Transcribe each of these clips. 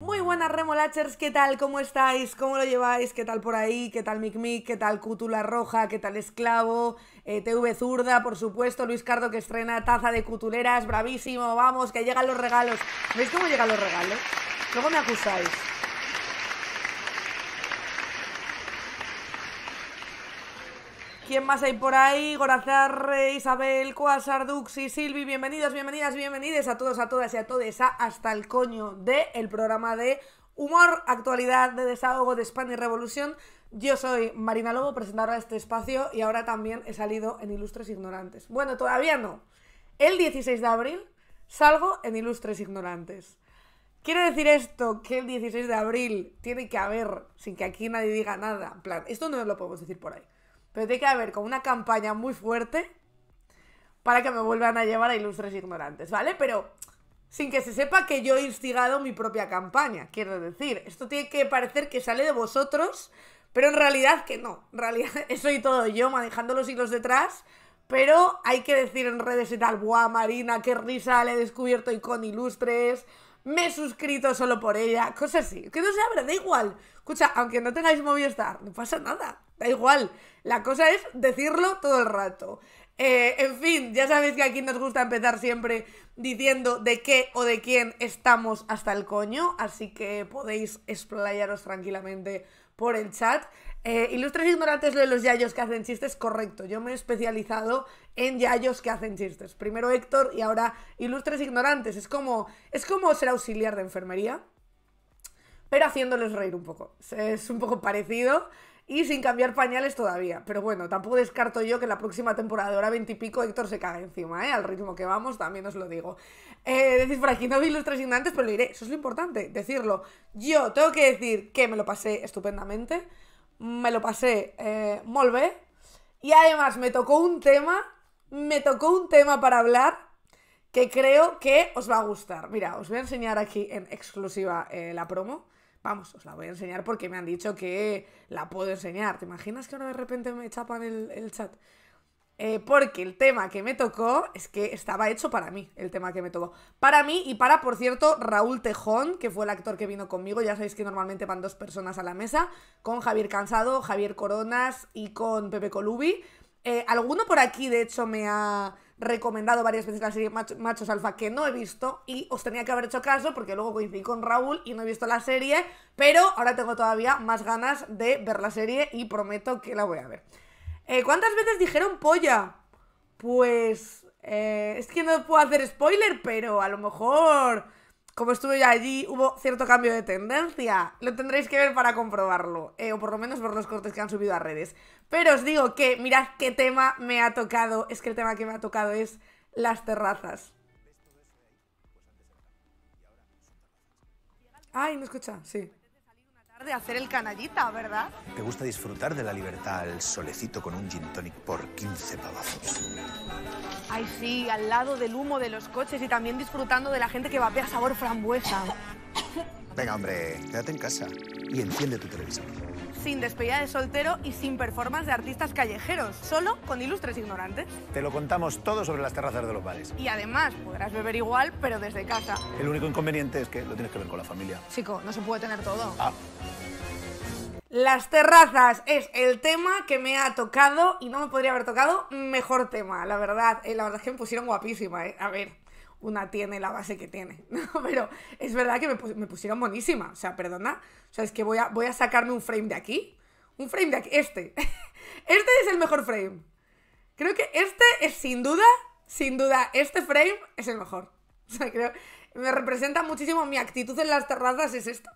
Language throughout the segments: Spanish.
Muy buenas remolachers, ¿qué tal? ¿Cómo estáis? ¿Cómo lo lleváis? ¿Qué tal por ahí? ¿Qué tal Micmic? ¿Qué tal Cútula Roja? ¿Qué tal Esclavo? Eh, TV Zurda, por supuesto, Luis Cardo que estrena Taza de Cutuleras, bravísimo, vamos, que llegan los regalos. ¿Veis cómo llegan los regalos? Luego me acusáis. ¿Quién más hay por ahí? Gorazarre, Isabel, Cuasar, Duxi, Silvi, bienvenidos, bienvenidas, bienvenidos a todos, a todas y a todos. Hasta el Coño de el programa de humor, actualidad, de desahogo, de España y revolución. Yo soy Marina Lobo, presentadora de este espacio y ahora también he salido en Ilustres Ignorantes. Bueno, todavía no. El 16 de abril salgo en Ilustres Ignorantes. Quiere decir esto que el 16 de abril tiene que haber, sin que aquí nadie diga nada. En plan, esto no lo podemos decir por ahí. Pero tiene que haber con una campaña muy fuerte para que me vuelvan a llevar a ilustres ignorantes, ¿vale? Pero sin que se sepa que yo he instigado mi propia campaña, quiero decir. Esto tiene que parecer que sale de vosotros, pero en realidad que no. En realidad soy todo yo manejando los hilos detrás. Pero hay que decir en redes y tal, ¡buah, Marina, qué risa! Le he descubierto y con ilustres me he suscrito solo por ella, cosas así. Que no se abra, da igual. Escucha, aunque no tengáis Movistar, no pasa nada. Da igual. La cosa es decirlo todo el rato. Eh, en fin, ya sabéis que aquí nos gusta empezar siempre diciendo de qué o de quién estamos hasta el coño, así que podéis explayaros tranquilamente por el chat. Eh, ilustres ignorantes lo de los yayos que hacen chistes, correcto. Yo me he especializado en yayos que hacen chistes. Primero Héctor y ahora ilustres ignorantes. Es como, es como ser auxiliar de enfermería, pero haciéndoles reír un poco. Es un poco parecido y sin cambiar pañales todavía. Pero bueno, tampoco descarto yo que la próxima temporada de hora 20 y pico Héctor se caga encima, ¿eh? Al ritmo que vamos, también os lo digo. Eh, decís por aquí, no vi los tres signantes, pero lo iré Eso es lo importante, decirlo. Yo tengo que decir que me lo pasé estupendamente, me lo pasé eh, y además me tocó un tema, me tocó un tema para hablar que creo que os va a gustar. Mira, os voy a enseñar aquí en exclusiva eh, la promo. Vamos, os la voy a enseñar porque me han dicho que la puedo enseñar. ¿Te imaginas que ahora de repente me chapan el, chat? Eh, porque el tema que me tocó es que estaba hecho para mí, el tema que me tocó. Para mí y para, por cierto, Raúl Tejón, que fue el actor que vino conmigo. Ya sabéis que normalmente van dos personas a la mesa, con Javier Cansado, Javier Coronas y con Pepe Colubi. Eh, alguno por aquí, de hecho, me ha recomendado varias veces la serie Machos Alfa que no he visto y os tenía que haber hecho caso porque luego coincidí con Raúl y no he visto la serie, pero ahora tengo todavía más ganas de ver la serie y prometo que la voy a ver. Eh, ¿Cuántas veces dijeron polla? Pues... Eh, es que no puedo hacer spoiler, pero a lo mejor como estuve ya allí, hubo cierto cambio de tendencia. Lo tendréis que ver para comprobarlo, eh, o por lo menos por los cortes que han subido a redes. Pero os digo que, mirad qué tema me ha tocado. Es que el tema que me ha tocado es las terrazas. Ay, no escucha, sí de hacer el canallita, ¿verdad? Te gusta disfrutar de la libertad al solecito con un gin tonic por 15 pavazos. Ay, sí, al lado del humo de los coches y también disfrutando de la gente que vapea sabor frambuesa. Venga, hombre, quédate en casa y enciende tu televisor sin despedida de soltero y sin performance de artistas callejeros, solo con ilustres ignorantes. Te lo contamos todo sobre las terrazas de los bares. Y además, podrás beber igual, pero desde casa. El único inconveniente es que lo tienes que ver con la familia. Chico, no se puede tener todo. Ah. Las terrazas es el tema que me ha tocado y no me podría haber tocado mejor tema, la verdad. Eh, la verdad es que me pusieron guapísima, ¿eh? A ver una tiene la base que tiene, Pero es verdad que me, pusieron buenísima, o sea, perdona, o sea, es que voy a, voy a sacarme un frame de aquí, un frame de aquí, este, este es el mejor frame. Creo que este es sin duda, sin duda, este frame es el mejor. O sea, creo, me representa muchísimo mi actitud en las terrazas, es esto.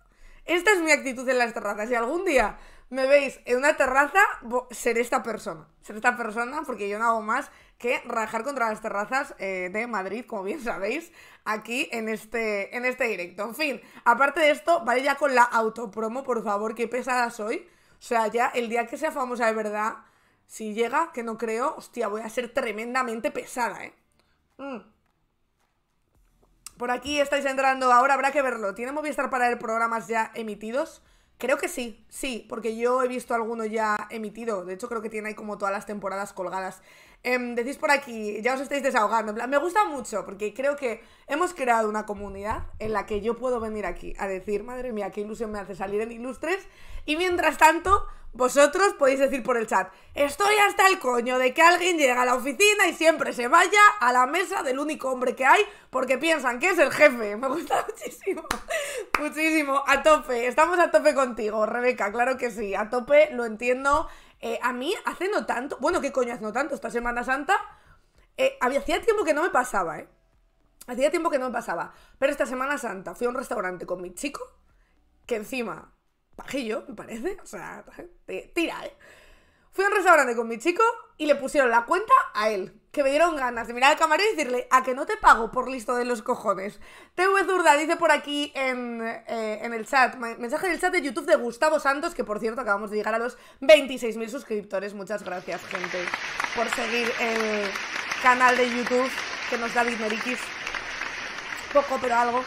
Esta es mi actitud en las terrazas. Y algún día me veis en una terraza, seré esta persona. Seré esta persona porque yo no hago más que rajar contra las terrazas eh, de Madrid, como bien sabéis, aquí en este, en este directo. En fin, aparte de esto, vale ya con la autopromo, por favor, qué pesada soy. O sea, ya el día que sea famosa de verdad, si llega, que no creo, hostia, voy a ser tremendamente pesada, ¿eh? Mm. Por aquí estáis entrando ahora, habrá que verlo. ¿Tiene Movistar para el programas ya emitidos? Creo que sí, sí, porque yo he visto alguno ya emitido. De hecho, creo que tiene ahí como todas las temporadas colgadas. Em, decís por aquí, ya os estáis desahogando. Me gusta mucho, porque creo que hemos creado una comunidad en la que yo puedo venir aquí a decir, madre mía, qué ilusión me hace salir en Ilustres. Y mientras tanto, vosotros podéis decir por el chat, estoy hasta el coño de que alguien llegue a la oficina y siempre se vaya a la mesa del único hombre que hay porque piensan que es el jefe. Me gusta muchísimo, muchísimo, a tope, estamos a tope contigo, Rebeca, claro que sí, a tope, lo entiendo. Eh, a mí hace no tanto, bueno, ¿qué coño hace no tanto? Esta Semana Santa, eh, había, hacía tiempo que no me pasaba, ¿eh? Hacía tiempo que no me pasaba, pero esta Semana Santa fui a un restaurante con mi chico, que encima pajillo, me parece. O sea, tira, ¿eh? Fui a un restaurante con mi chico y le pusieron la cuenta a él. Que me dieron ganas de mirar al camarero y decirle, a que no te pago por listo de los cojones. TV Zurda dice por aquí en, eh, el chat, mensaje del chat de YouTube de Gustavo Santos, que por cierto acabamos de llegar a los 26.000 suscriptores. Muchas gracias, gente, por seguir el canal de YouTube que nos da dineriquis Poco, pero algo.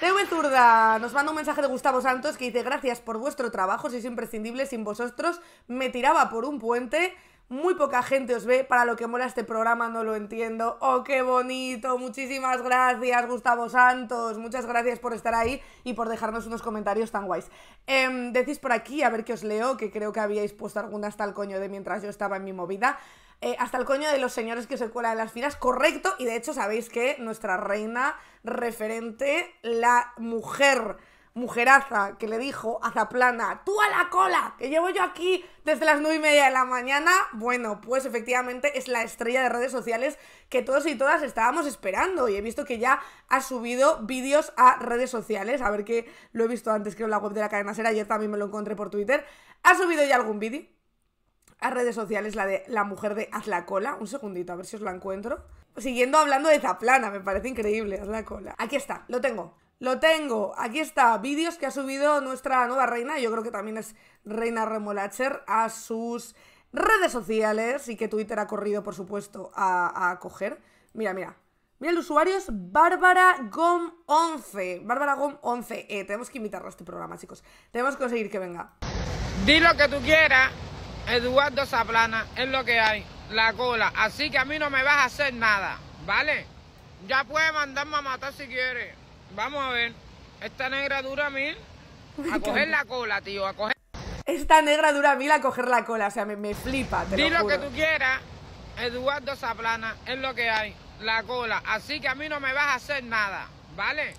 TV Zurda nos manda un mensaje de Gustavo Santos que dice gracias por vuestro trabajo, si es imprescindible, sin vosotros me tiraba por un puente, muy poca gente os ve, para lo que mola este programa no lo entiendo. ¡Oh, qué bonito! Muchísimas gracias Gustavo Santos, muchas gracias por estar ahí y por dejarnos unos comentarios tan guays. Em, decís por aquí, a ver qué os leo, que creo que habíais puesto alguna hasta el coño de mientras yo estaba en mi movida. Eh, hasta el coño de los señores que se cuelan en las filas, correcto, y de hecho sabéis que nuestra reina referente, la mujer, mujeraza, que le dijo a Zaplana, tú a la cola, que llevo yo aquí desde las nueve y media de la mañana, bueno, pues efectivamente es la estrella de redes sociales que todos y todas estábamos esperando, y he visto que ya ha subido vídeos a redes sociales, a ver que lo he visto antes, creo, en la web de la cadena y ayer también me lo encontré por Twitter, ha subido ya algún vídeo, a redes sociales la de la mujer de Haz cola. Un segundito, a ver si os la encuentro. Siguiendo hablando de Zaplana, me parece increíble, Haz la cola. Aquí está, lo tengo. Lo tengo, aquí está, vídeos que ha subido nuestra nueva reina, yo creo que también es Reina Remolacher, a sus redes sociales y que Twitter ha corrido, por supuesto, a, coger. Mira, mira, Mira, el usuario es Bárbara Gom 11. Bárbara Gom 11. Eh, tenemos que invitarlo a este programa, chicos. Tenemos que conseguir que venga. Di lo que tú quieras, Eduardo Zaplana, es lo que hay, la cola. Así que a mí no me vas a hacer nada, ¿vale? Ya puedes mandarme a matar si quieres. Vamos a ver. Esta negra dura mil. A coger la cola, tío, a coger... Esta negra dura mil a coger la cola, o sea, me, me flipa, te lo, que tú quieras, Eduardo Zaplana, es lo que hay, la cola. Así que a mí no me vas a hacer nada, ¿vale?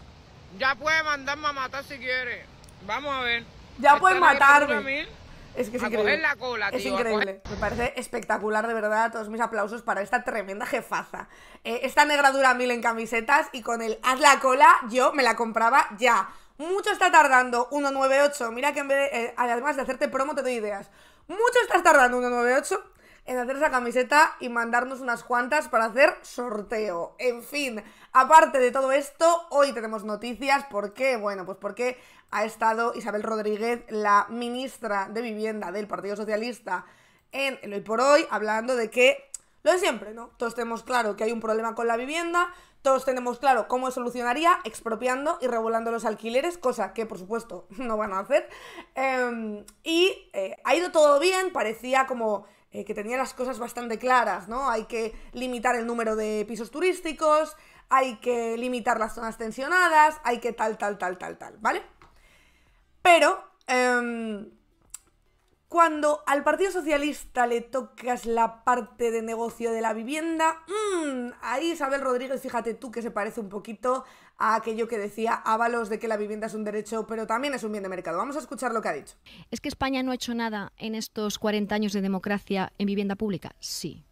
Ya puedes mandarme a matar si quieres. Vamos a ver. Ya puedes matarme. Es que es increíble. la cola, es increíble. Me parece espectacular, de verdad. Todos mis aplausos para esta tremenda jefaza. Eh, esta negra dura mil en camisetas y con el haz la cola yo me la compraba ya. Mucho está tardando 198. Mira que eh, además de hacerte promo te doy ideas. Mucho estás tardando 198 en hacer esa camiseta y mandarnos unas cuantas para hacer sorteo. En fin, aparte de todo esto, hoy tenemos noticias. ¿Por qué? Bueno, pues porque ha estado Isabel Rodríguez, la ministra de Vivienda del Partido Socialista, en el hoy por hoy, hablando de que lo de siempre, ¿no? Todos tenemos claro que hay un problema con la vivienda, todos tenemos claro cómo solucionaría expropiando y regulando los alquileres, cosa que por supuesto no van a hacer. Em, y eh, ha ido todo bien, parecía como eh, que tenía las cosas bastante claras, ¿no? Hay que limitar el número de pisos turísticos, hay que limitar las zonas tensionadas, hay que tal, tal, tal, tal, tal, ¿vale? Pero em, cuando al Partido Socialista le tocas la parte de negocio de la vivienda, mm, ahí Isabel Rodríguez, fíjate tú que se parece un poquito a aquello que decía Ábalos de que la vivienda es un derecho, pero también es un bien de mercado. Vamos a escuchar lo que ha dicho. ¿Es que España no ha hecho nada en estos 40 años de democracia en vivienda pública? Sí.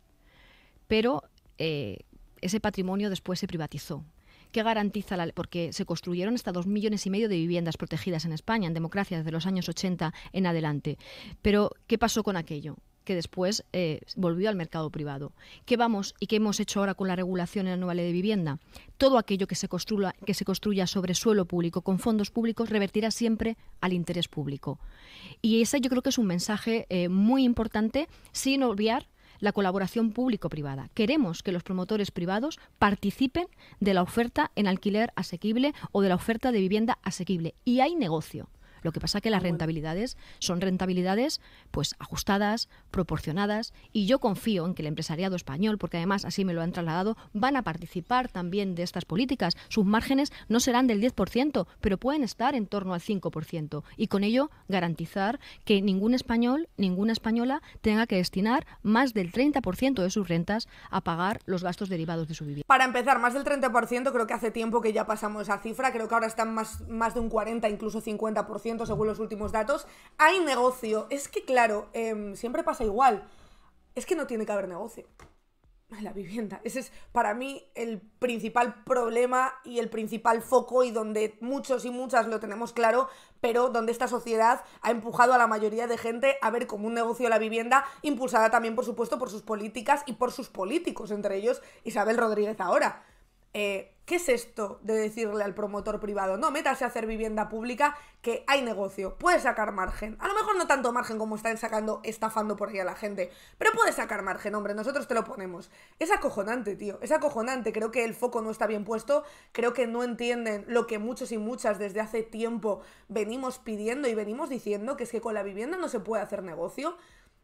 Pero eh, ese patrimonio después se privatizó ¿Qué garantiza la porque se construyeron hasta dos millones y medio de viviendas protegidas en España, en democracia, desde los años 80 en adelante. Pero, ¿qué pasó con aquello? que después eh, volvió al mercado privado. ¿Qué vamos y qué hemos hecho ahora con la regulación en la nueva ley de vivienda? Todo aquello que se, construya, que se construya sobre suelo público con fondos públicos revertirá siempre al interés público. Y ese yo creo que es un mensaje eh, muy importante, sin olvidar la colaboración público-privada. Queremos que los promotores privados participen de la oferta en alquiler asequible o de la oferta de vivienda asequible. Y hay negocio. Lo que pasa es que las rentabilidades son rentabilidades pues ajustadas, proporcionadas y yo confío en que el empresariado español, porque además así me lo han trasladado, van a participar también de estas políticas. Sus márgenes no serán del 10%, pero pueden estar en torno al 5% y con ello garantizar que ningún español, ninguna española tenga que destinar más del 30% de sus rentas a pagar los gastos derivados de su vivienda. Para empezar, más del 30% creo que hace tiempo que ya pasamos esa cifra, creo que ahora están más, más de un 40, incluso 50% según los últimos datos. Hay negocio. Es que, claro, em, siempre pasa igual. Es que no tiene que haber negocio en la vivienda. Ese es para mí el principal problema y el principal foco y donde muchos y muchas lo tenemos claro, pero donde esta sociedad ha empujado a la mayoría de gente a ver como un negocio la vivienda, impulsada también, por supuesto, por sus políticas y por sus políticos, entre ellos Isabel Rodríguez ahora. Eh, ¿Qué es esto de decirle al promotor privado, no, métase a hacer vivienda pública, que hay negocio, puede sacar margen? A lo mejor no tanto margen como están sacando, estafando por ahí a la gente, pero puede sacar margen, hombre, nosotros te lo ponemos. Es acojonante, tío, es acojonante, creo que el foco no está bien puesto, creo que no entienden lo que muchos y muchas desde hace tiempo venimos pidiendo y venimos diciendo, que es que con la vivienda no se puede hacer negocio.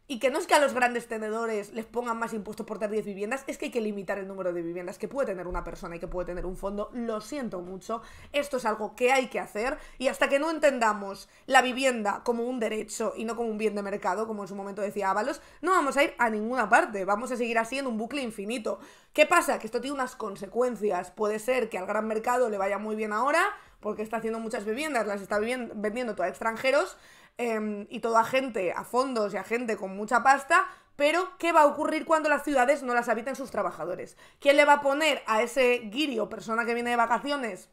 Y que no es que a los grandes tenedores les pongan más impuestos por tener 10 viviendas, es que hay que limitar el número de viviendas que puede tener una persona y que puede tener un fondo. Lo siento mucho, esto es algo que hay que hacer y hasta que no entendamos la vivienda como un derecho y no como un bien de mercado, como en su momento decía Ábalos, no vamos a ir a ninguna parte, vamos a seguir así en un bucle infinito. ¿Qué pasa? Que esto tiene unas consecuencias. Puede ser que al gran mercado le vaya muy bien ahora, porque está haciendo muchas viviendas, las está vendiendo a extranjeros, Em, y toda gente, a fondos y a gente con mucha pasta, pero ¿qué va a ocurrir cuando las ciudades no las habiten sus trabajadores? ¿Quién le va a poner a ese guiri o persona que viene de vacaciones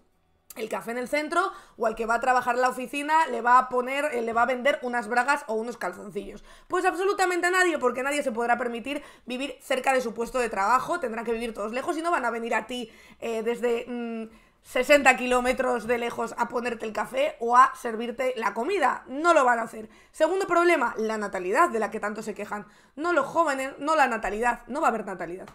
el café en el centro o al que va a trabajar en la oficina le va a poner, eh, le va a vender unas bragas o unos calzoncillos. Pues absolutamente a nadie, porque nadie se podrá permitir vivir cerca de su puesto de trabajo, tendrán que vivir todos lejos y no van a venir a ti eh, desde mm, 60 kilómetros de lejos a ponerte el café o a servirte la comida. No lo van a hacer. Segundo problema, la natalidad de la que tanto se quejan. No los jóvenes, no la natalidad. No va a haber natalidad.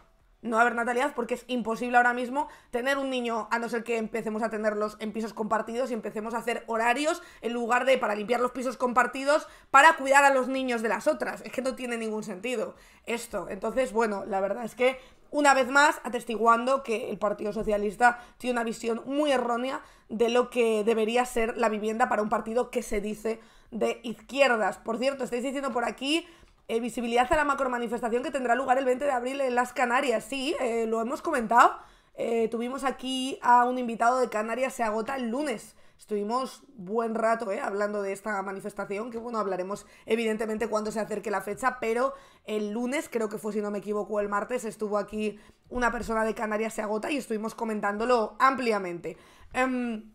No va a haber natalidad porque es imposible ahora mismo tener un niño, a no ser que empecemos a tenerlos en pisos compartidos y empecemos a hacer horarios en lugar de para limpiar los pisos compartidos para cuidar a los niños de las otras. Es que no tiene ningún sentido esto. Entonces, bueno, la verdad es que una vez más atestiguando que el Partido Socialista tiene una visión muy errónea de lo que debería ser la vivienda para un partido que se dice de izquierdas. Por cierto, estáis diciendo por aquí eh, visibilidad a la macromanifestación que tendrá lugar el 20 de abril en las Canarias. Sí, eh, lo hemos comentado. Eh, tuvimos aquí a un invitado de Canarias, se agota el lunes. Estuvimos buen rato eh, hablando de esta manifestación, que bueno, hablaremos evidentemente cuando se acerque la fecha, pero el lunes, creo que fue si no me equivoco, el martes, estuvo aquí una persona de Canarias se agota y estuvimos comentándolo ampliamente. Em,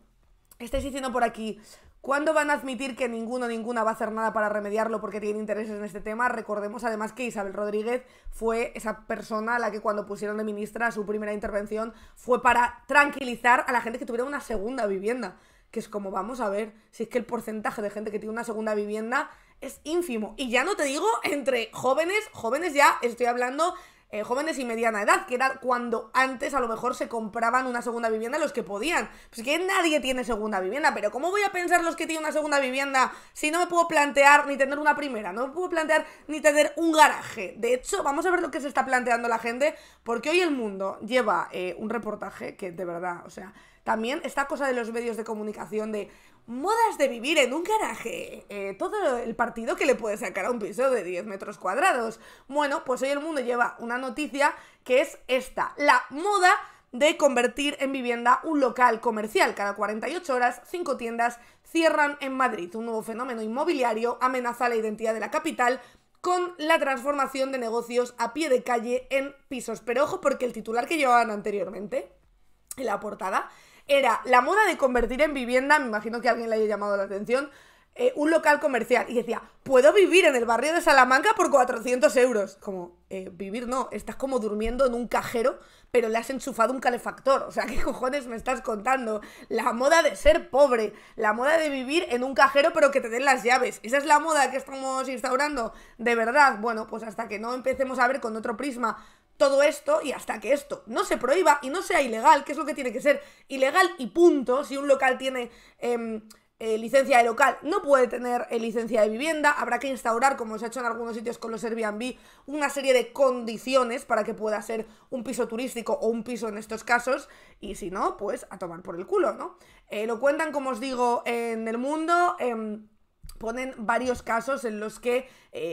estáis diciendo por aquí, ¿Cuándo van a admitir que ninguno, ninguna va a hacer nada para remediarlo porque tienen intereses en este tema? Recordemos además que Isabel Rodríguez fue esa persona a la que cuando pusieron de ministra su primera intervención fue para tranquilizar a la gente que tuviera una segunda vivienda que es como, vamos a ver, si es que el porcentaje de gente que tiene una segunda vivienda es ínfimo. Y ya no te digo entre jóvenes, jóvenes ya estoy hablando eh, jóvenes y mediana edad, que era cuando antes a lo mejor se compraban una segunda vivienda los que podían. Pues que nadie tiene segunda vivienda, pero ¿cómo voy a pensar los que tienen una segunda vivienda si no me puedo plantear ni tener una primera, no me puedo plantear ni tener un garaje? De hecho, vamos a ver lo que se está planteando la gente, porque hoy el mundo lleva eh, un reportaje que de verdad, o sea, también esta cosa de los medios de comunicación de modas de vivir en un garaje, eh, todo el partido que le puede sacar a un piso de 10 metros cuadrados. Bueno, pues hoy el mundo lleva una noticia que es esta, la moda de convertir en vivienda un local comercial. Cada 48 horas, cinco tiendas cierran en Madrid. Un nuevo fenómeno inmobiliario amenaza la identidad de la capital con la transformación de negocios a pie de calle en pisos. Pero ojo porque el titular que llevaban anteriormente, en la portada, era la moda de convertir en vivienda, me imagino que alguien le haya llamado la atención, eh, un local comercial. Y decía, puedo vivir en el barrio de Salamanca por 400 euros. Como, eh, vivir no, estás como durmiendo en un cajero, pero le has enchufado un calefactor. O sea, ¿qué cojones me estás contando? La moda de ser pobre, la moda de vivir en un cajero pero que te den las llaves. Esa es la moda que estamos instaurando. De verdad, bueno, pues hasta que no empecemos a ver con otro prisma todo esto y hasta que esto no se prohíba y no sea ilegal, que es lo que tiene que ser ilegal y punto, si un local tiene em, eh, licencia de local, no puede tener eh, licencia de vivienda, habrá que instaurar, como se ha hecho en algunos sitios con los Airbnb, una serie de condiciones para que pueda ser un piso turístico o un piso en estos casos, y si no, pues a tomar por el culo, ¿no? Eh, lo cuentan, como os digo, en el mundo em, ponen varios casos en los que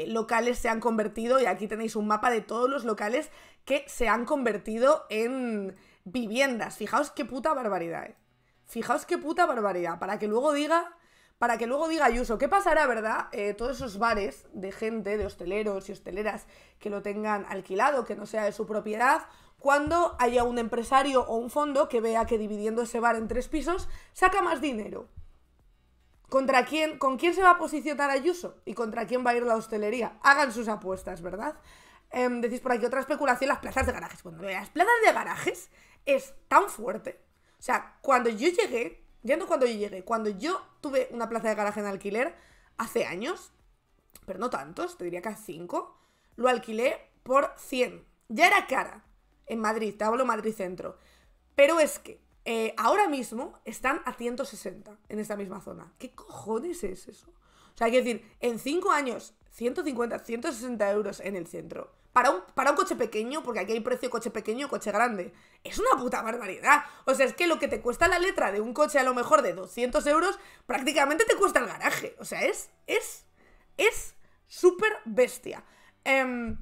locales se han convertido, y aquí tenéis un mapa de todos los locales que se han convertido en viviendas. Fijaos qué puta barbaridad, ¿eh? Fijaos qué puta barbaridad. Para que luego diga, para que luego diga Ayuso, ¿qué pasará, verdad? Eh, todos esos bares de gente, de hosteleros y hosteleras que lo tengan alquilado, que no sea de su propiedad, cuando haya un empresario o un fondo que vea que dividiendo ese bar en tres pisos saca más dinero. ¿Contra quién, ¿Con quién se va a posicionar Ayuso? ¿Y contra quién va a ir la hostelería? Hagan sus apuestas, ¿verdad? Em, decís por aquí otra especulación, las plazas de garajes. Bueno, las plazas de garajes es tan fuerte. O sea, cuando yo llegué, ya no cuando yo llegué, cuando yo tuve una plaza de garaje en alquiler hace años, pero no tantos, te diría que hace 5, lo alquilé por 100. Ya era cara en Madrid, te hablo Madrid Centro. Pero es que eh, ahora mismo están a 160 en esta misma zona. ¿Qué cojones es eso? O sea, hay que decir, en 5 años 150, 160 euros en el centro. Para un, para un coche pequeño, porque aquí hay precio coche pequeño, coche grande. Es una puta barbaridad. O sea, es que lo que te cuesta la letra de un coche a lo mejor de 200 euros, prácticamente te cuesta el garaje. O sea, es, es, es súper bestia. Em,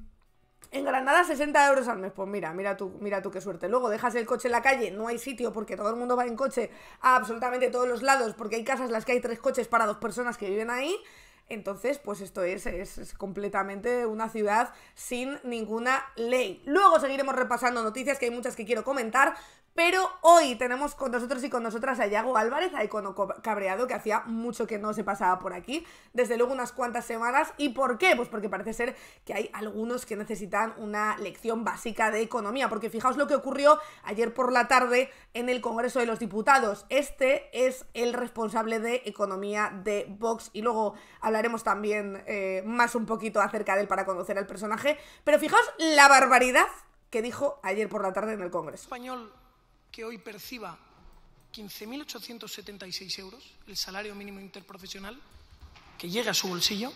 en Granada 60 euros al mes, pues mira, mira tú, mira tú qué suerte. Luego dejas el coche en la calle, no hay sitio porque todo el mundo va en coche a absolutamente todos los lados, porque hay casas en las que hay tres coches para dos personas que viven ahí. Entonces, pues esto es, es, completamente una ciudad sin ninguna ley. Luego seguiremos repasando noticias, que hay muchas que quiero comentar, pero hoy tenemos con nosotros y con nosotras a Yago Álvarez, a Icono Cabreado, que hacía mucho que no se pasaba por aquí, desde luego unas cuantas semanas. ¿Y por qué? Pues porque parece ser que hay algunos que necesitan una lección básica de economía, porque fijaos lo que ocurrió ayer por la tarde en el Congreso de los Diputados. Este es el responsable de economía de Vox y luego hablaremos también eh, más un poquito acerca de él para conocer al personaje. Pero fijaos la barbaridad que dijo ayer por la tarde en el Congreso que hoy perciba 15.876 euros, el salario mínimo interprofesional, que llega a su bolsillo,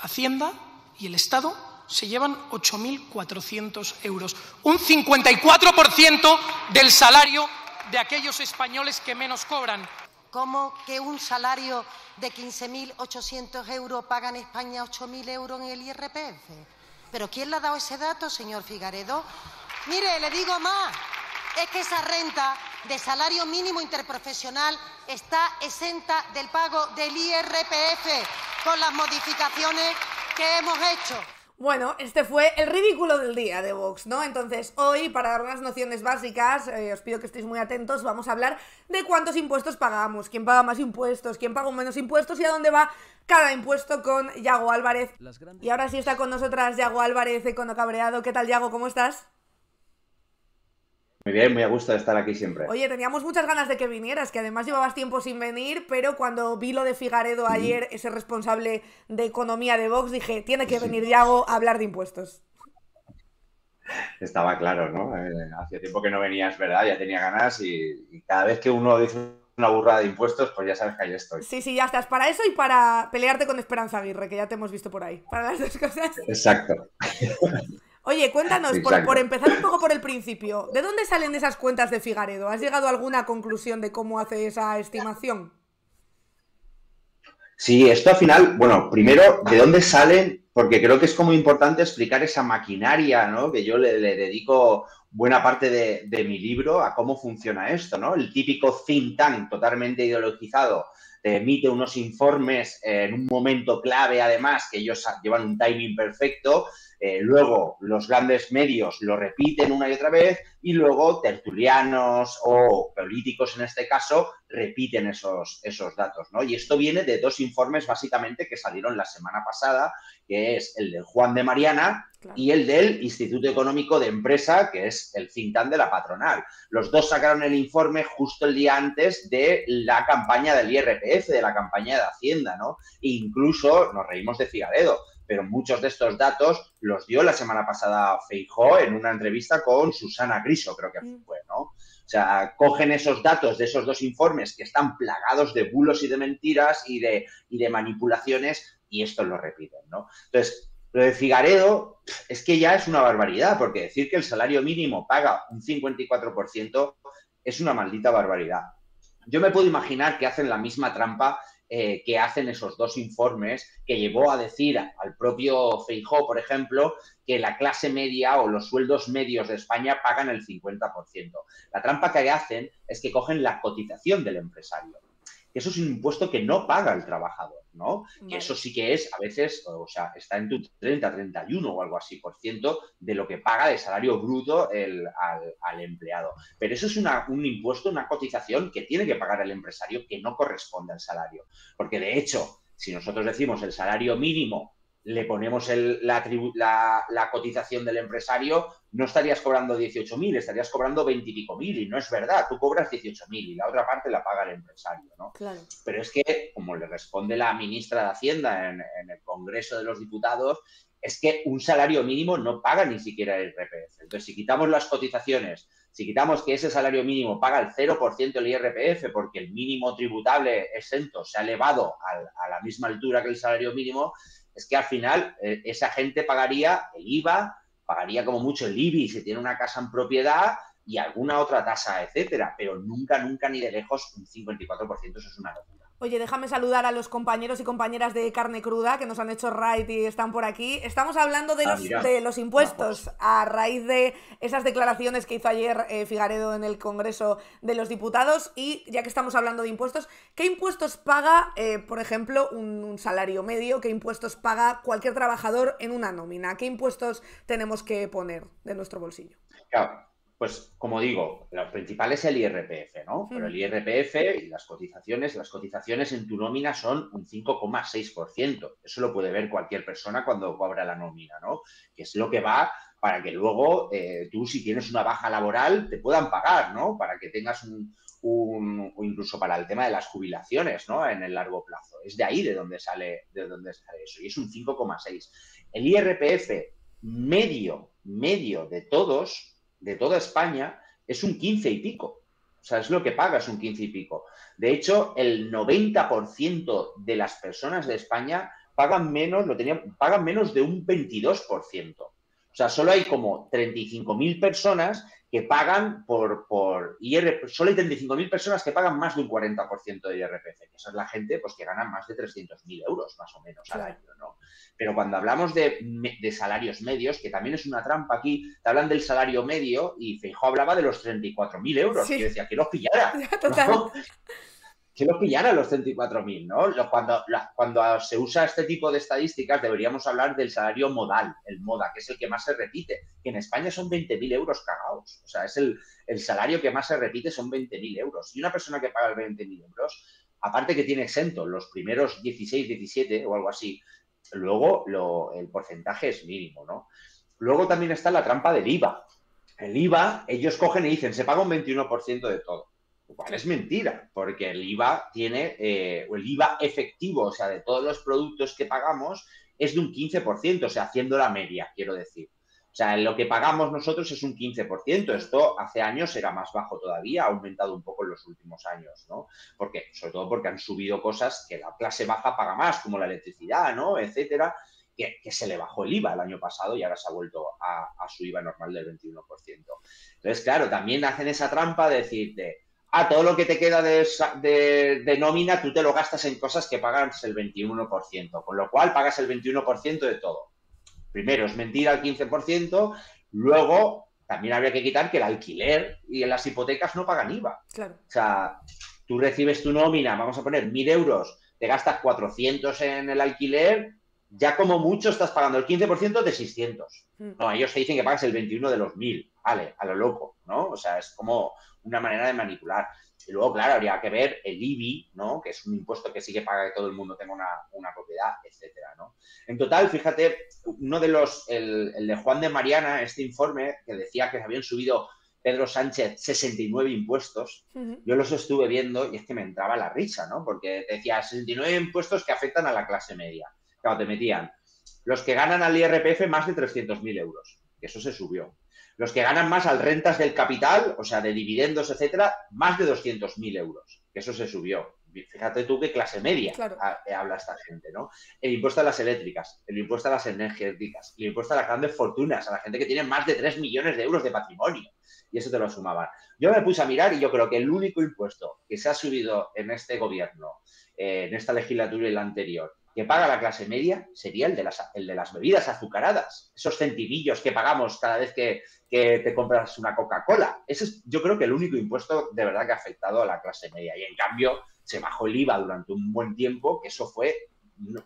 Hacienda y el Estado se llevan 8.400 euros, un 54% del salario de aquellos españoles que menos cobran. ¿Cómo que un salario de 15.800 euros paga en España 8.000 euros en el IRPF? ¿Pero quién le ha dado ese dato, señor Figaredo? Mire, le digo más es que esa renta de salario mínimo interprofesional está exenta del pago del IRPF con las modificaciones que hemos hecho. Bueno, este fue el ridículo del día de Vox, ¿no? Entonces, hoy, para dar unas nociones básicas, eh, os pido que estéis muy atentos, vamos a hablar de cuántos impuestos pagamos, quién paga más impuestos, quién paga menos impuestos y a dónde va cada impuesto con Yago Álvarez. Y ahora sí está con nosotras Yago Álvarez, Econo Cabreado. ¿Qué tal, Yago? ¿Cómo estás? Muy bien, muy a gusto de estar aquí siempre. Oye, teníamos muchas ganas de que vinieras, que además llevabas tiempo sin venir, pero cuando vi lo de Figaredo ayer, ese responsable de economía de Vox, dije, tiene que venir Diago a hablar de impuestos. Estaba claro, ¿no? Eh, hace Hacía tiempo que no venías, ¿verdad? Ya tenía ganas y, y, cada vez que uno dice una burrada de impuestos, pues ya sabes que ahí estoy. Sí, sí, ya estás para eso y para pelearte con Esperanza Aguirre, que ya te hemos visto por ahí, para las dos cosas. Exacto. Oye, cuéntanos, por, empezar un poco por el principio, ¿de dónde salen esas cuentas de Figaredo? ¿Has llegado a alguna conclusión de cómo hace esa estimación? Sí, esto al final, bueno, primero, ¿de dónde salen? Porque creo que es como importante explicar esa maquinaria, ¿no? Que yo le, dedico buena parte de, de, mi libro a cómo funciona esto, ¿no? El típico think tank totalmente ideologizado te emite unos informes en un momento clave, además, que ellos llevan un timing perfecto, eh, luego los grandes medios lo repiten una y otra vez y luego tertulianos o políticos en este caso repiten esos, esos datos, ¿no? Y esto viene de dos informes básicamente que salieron la semana pasada que es el de Juan de Mariana, y el del Instituto Económico de Empresa, que es el Fintan de la patronal. Los dos sacaron el informe justo el día antes de la campaña del IRPF, de la campaña de Hacienda, ¿no? E incluso nos reímos de Figaredo, pero muchos de estos datos los dio la semana pasada Feijó en una entrevista con Susana Griso, creo que mm. fue, ¿no? O sea, cogen esos datos de esos dos informes que están plagados de bulos y de mentiras y de manipulaciones y esto lo repiten, ¿no? Entonces, lo de Figaredo es que ya es una barbaridad, porque decir que el salario mínimo paga un 54% es una maldita barbaridad. Yo me puedo imaginar que hacen la misma trampa eh, que hacen esos dos informes que llevó a decir al propio Feijóo, por ejemplo, que la clase media o los sueldos medios de España pagan el 50%. La trampa que hacen es que cogen la cotización del empresario, que eso es un impuesto que no paga el trabajador. ¿no? Que eso sí que es, a veces, o sea, está en tu 30, 31 o algo así por ciento de lo que paga de salario bruto al, empleado. Pero eso es una, un impuesto, una cotización que tiene que pagar el empresario que no corresponde al salario. Porque de hecho, si nosotros decimos el salario mínimo le ponemos la, cotización del empresario, no estarías cobrando 18.000, estarías cobrando 20 y mil, y no es verdad, tú cobras 18.000 y la otra parte la paga el empresario, ¿no? Claro. Pero es que, como le responde la ministra de Hacienda en, el Congreso de los Diputados, es que un salario mínimo no paga ni siquiera el IRPF. Entonces, si quitamos las cotizaciones, si quitamos que ese salario mínimo paga el 0% del IRPF porque el mínimo tributable exento se ha elevado a, la misma altura que el salario mínimo, es que al final eh, esa gente pagaría el IVA, pagaría como mucho el IBI si tiene una casa en propiedad y alguna otra tasa, etcétera, pero nunca, nunca ni de lejos un 54%, eso es una locura. Oye, déjame saludar a los compañeros y compañeras de Carne Cruda que nos han hecho right y están por aquí. Estamos hablando de, ah, los, de los, impuestos a raíz de esas declaraciones que hizo ayer eh, Figaredo en el Congreso de los Diputados. Y ya que estamos hablando de impuestos, ¿qué impuestos paga, eh, por ejemplo, un, un, salario medio? ¿Qué impuestos paga cualquier trabajador en una nómina? ¿Qué impuestos tenemos que poner de nuestro bolsillo? Claro. Pues como digo, lo principal es el IRPF, ¿no? Pero el IRPF y las cotizaciones, las cotizaciones en tu nómina son un 5,6%. Eso lo puede ver cualquier persona cuando cobra la nómina, ¿no? Que es lo que va para que luego eh, tú, si tienes una baja laboral, te puedan pagar, ¿no? Para que tengas un, o incluso para el tema de las jubilaciones, ¿no? En el largo plazo. Es de ahí de donde sale, de donde sale eso. Y es un 5,6. El IRPF medio, medio de todos de toda España es un 15 y pico. O sea, es lo que paga, es un 15 y pico. De hecho, el 90% de las personas de España pagan menos, lo tenían, pagan menos de un 22%. O sea, solo hay como 35.000 personas que pagan por, por IRPF, solo hay 35.000 personas que pagan más de un 40% de IRPF, que esa es la gente pues, que gana más de 300.000 euros más o menos al año, ¿no? Pero cuando hablamos de, salarios medios, que también es una trampa aquí, te hablan del salario medio y Feijóo hablaba de los 34.000 euros, yo decía que lo pillara que lo pillan a los 34.000, ¿no? Cuando, cuando se usa este tipo de estadísticas deberíamos hablar del salario modal, el moda, que es el que más se repite, que en España son 20.000 euros cagados, o sea, es el, salario que más se repite son 20.000 euros. Y una persona que paga 20.000 euros, aparte que tiene exento los primeros 16, 17 o algo así, luego el porcentaje es mínimo, ¿no? Luego también está la trampa del IVA. El IVA, ellos cogen y dicen, se paga un 21% de todo lo es mentira, porque el IVA tiene, eh, el IVA efectivo, o sea, de todos los productos que pagamos, es de un 15%, o sea, haciendo la media, quiero decir. O sea, lo que pagamos nosotros es un 15%. Esto hace años era más bajo todavía, ha aumentado un poco en los últimos años, ¿no? Porque, sobre todo porque han subido cosas que la clase baja paga más, como la electricidad, ¿no? Etcétera, que, se le bajó el IVA el año pasado y ahora se ha vuelto a, a su IVA normal del 21%. Entonces, claro, también hacen esa trampa de decirte, a todo lo que te queda de, nómina tú te lo gastas en cosas que pagas el 21%, con lo cual pagas el 21% de todo. Primero es mentira el 15%, luego también habría que quitar que el alquiler y en las hipotecas no pagan IVA. O sea, tú recibes tu nómina, vamos a poner 1.000 euros, te gastas 400 en el alquiler, ya como mucho estás pagando el 15% de 600. Mm. No, ellos te dicen que pagas el 21 de los 1.000 vale, a lo loco, ¿no? O sea, es como una manera de manipular. Y luego, claro, habría que ver el IBI, ¿no? Que es un impuesto que sí que paga que todo el mundo tenga una, propiedad, etcétera, ¿no? En total, fíjate, uno de los, el, de Juan de Mariana, este informe que decía que habían subido Pedro Sánchez 69 impuestos, yo los estuve viendo y es que me entraba la risa, ¿no? Porque decía 69 impuestos que afectan a la clase media. Claro, te metían los que ganan al IRPF más de 300.000 euros, que eso se subió los que ganan más al rentas del capital, o sea, de dividendos, etcétera, más de 200.000 euros. eso se subió. Fíjate tú qué clase media eh, habla esta gente, ¿no? El impuesto a las eléctricas, el impuesto a las energéticas, el impuesto a las grandes fortunas, a la gente que tiene más de 3 millones de euros de patrimonio. Y eso te lo sumaban. Yo me puse a mirar y yo creo que el único impuesto que se ha subido en este gobierno, eh, en esta legislatura y la anterior, que paga la clase media sería el de las, el de las bebidas azucaradas, esos centimillos que pagamos cada vez que, te compras una Coca-Cola. Ese es, yo creo que el único impuesto de verdad que ha afectado a la clase media. Y en cambio, se bajó el IVA durante un buen tiempo, que eso fue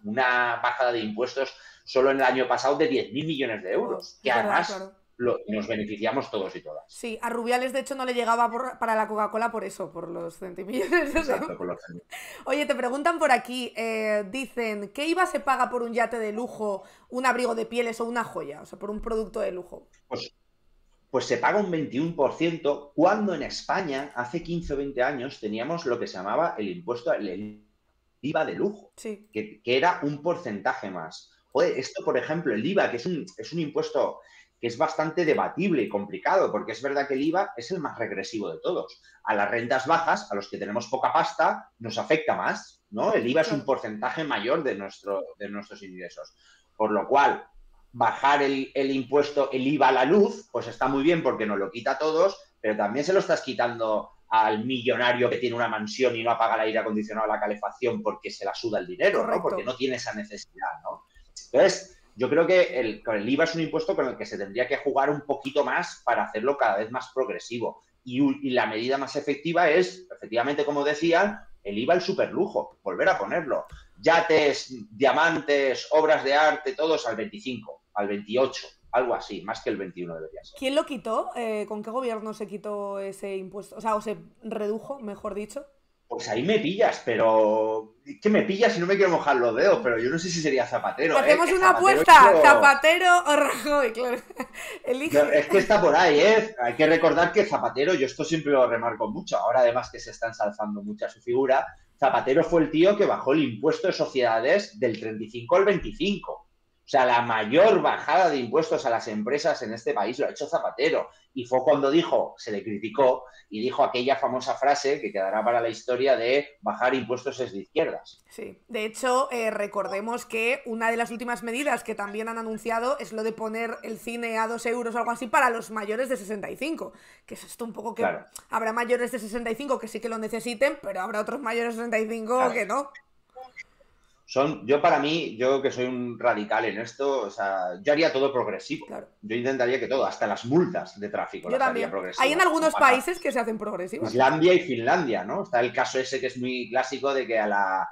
una bajada de impuestos solo en el año pasado de 10.000 millones de euros, que además nos beneficiamos todos y todas. Sí, a Rubiales de hecho no le llegaba para la Coca-Cola por eso, por los centimillones. Exacto, Oye, te preguntan por aquí, eh, dicen, ¿qué IVA se paga por un yate de lujo, un abrigo de pieles o una joya? O sea, por un producto de lujo. Pues, pues se paga un 21% cuando en España, hace 15 o 20 años, teníamos lo que se llamaba el impuesto, el IVA de lujo, que, era un porcentaje más. Oye, esto, por ejemplo, el IVA, que es un, es un impuesto que es bastante debatible y complicado, porque es verdad que el IVA es el más regresivo de todos. A las rentas bajas, a los que tenemos poca pasta, nos afecta más, ¿no? El IVA es un porcentaje mayor de, nuestro, de nuestros ingresos. Por lo cual, bajar el, impuesto, el IVA a la luz, pues está muy bien porque nos lo quita a todos, pero también se lo estás quitando al millonario que tiene una mansión y no apaga el aire acondicionado, la calefacción porque se la suda el dinero, ¿no? Porque no tiene esa necesidad, ¿no? Entonces, yo creo que el, IVA es un impuesto con el que se tendría que jugar un poquito más para hacerlo cada vez más progresivo. Y, la medida más efectiva es, efectivamente, como decía, el IVA el superlujo, volver a ponerlo. Yates, diamantes, obras de arte, todos al 25, al 28, algo así, más que el 21 debería ser. ¿Quién lo quitó? Eh, ¿Con qué gobierno se quitó ese impuesto? O sea, o se redujo, mejor dicho. Pues ahí me pillas, pero. ¿Qué me pillas si no me quiero mojar los dedos? Pero yo no sé si sería Zapatero. Pues ¿eh? Hacemos una zapatero apuesta: Zapatero o Rajoy, claro. es que está por ahí, ¿eh? Hay que recordar que Zapatero, yo esto siempre lo remarco mucho, ahora además que se está ensalzando mucho su figura. Zapatero fue el tío que bajó el impuesto de sociedades del 35 al 25. O sea, la mayor bajada de impuestos a las empresas en este país lo ha hecho Zapatero. Y fue cuando dijo, se le criticó y dijo aquella famosa frase que quedará para la historia de bajar impuestos es de izquierdas. Sí, de hecho, eh, recordemos que una de las últimas medidas que también han anunciado es lo de poner el cine a dos euros o algo así para los mayores de 65. Que es esto un poco que claro. habrá mayores de 65 que sí que lo necesiten, pero habrá otros mayores de 65 que no son, yo para mí, yo que soy un radical en esto, o sea, yo haría todo progresivo. Yo intentaría que todo, hasta las multas de tráfico, las haría Hay en algunos países que se hacen progresivos. Islandia y Finlandia, ¿no? Está el caso ese que es muy clásico de que a la,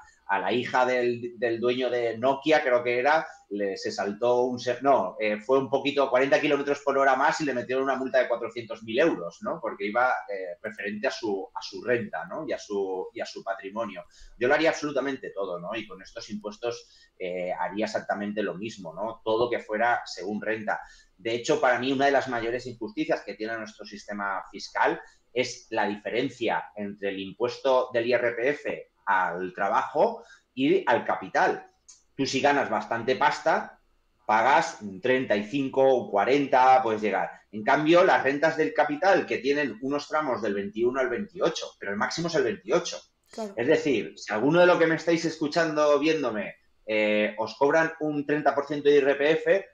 hija del, del dueño de Nokia, creo que era, le, se saltó un... No, eh, fue un poquito 40 kilómetros por hora más y le metieron una multa de 400.000 euros, ¿no? Porque iba eh, referente a su, a su renta, ¿no? Y a su, y a su patrimonio. Yo lo haría absolutamente todo, ¿no? Y con estos impuestos eh, haría exactamente lo mismo, ¿no? Todo que fuera según renta. De hecho, para mí una de las mayores injusticias que tiene nuestro sistema fiscal es la diferencia entre el impuesto del IRPF al trabajo y al capital tú si ganas bastante pasta, pagas un 35 o 40, puedes llegar. En cambio, las rentas del capital que tienen unos tramos del 21 al 28, pero el máximo es el 28. Es decir, si alguno de lo que me estáis escuchando, viéndome, eh, os cobran un 30% de IRPF,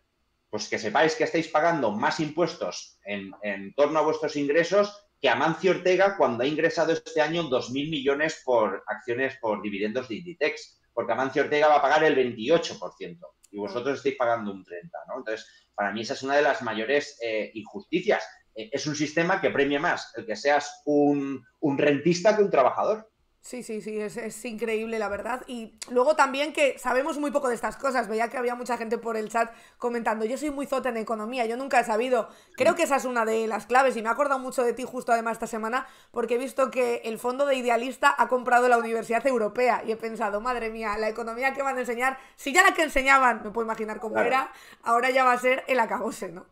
pues que sepáis que estáis pagando más impuestos en, en torno a vuestros ingresos que Amancio Ortega cuando ha ingresado este año 2.000 millones por acciones por dividendos de Inditex porque Amancio Ortega va a pagar el 28% y mm. vosotros estáis pagando un 30%, ¿no? Entonces, para mí esa es una de las mayores eh, injusticias. Eh, es un sistema que premia más el que seas un rentista que un trabajador. Sí, sí, sí, es, increíble la verdad. Y luego también que sabemos muy poco de estas cosas. Veía que había mucha gente por el chat comentando, yo soy muy zota en economía, yo nunca he sabido. Creo mm. que esa es una de las claves y me he acordado mucho de ti justo además esta semana porque he visto que el fondo de Idealista ha comprado la Universidad Europea y he pensado, madre mía, la economía que van a enseñar, si ya la que enseñaban, me puedo imaginar cómo era, ahora ya va a ser el acabose, ¿no?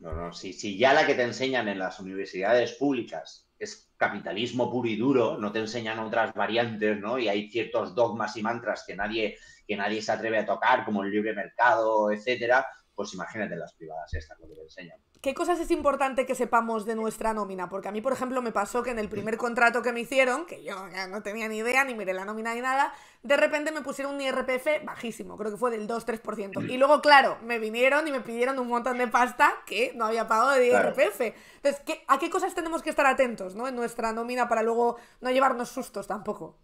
No, no, si ya la que te enseñan en las universidades públicas es capitalismo puro y duro, no te enseñan otras variantes, ¿no? Y hay ciertos dogmas y mantras que nadie, que nadie se atreve a tocar, como el libre mercado, etcétera, pues imagínate las privadas estas que te enseñan. ¿Qué cosas es importante que sepamos de nuestra nómina? Porque a mí, por ejemplo, me pasó que en el primer contrato que me hicieron, que yo ya no tenía ni idea, ni miré la nómina ni nada, de repente me pusieron un IRPF bajísimo, creo que fue del 2-3%. Y luego, claro, me vinieron y me pidieron un montón de pasta que no había pagado de IRPF. Entonces, ¿a qué cosas tenemos que estar atentos ¿no? en nuestra nómina para luego no llevarnos sustos tampoco?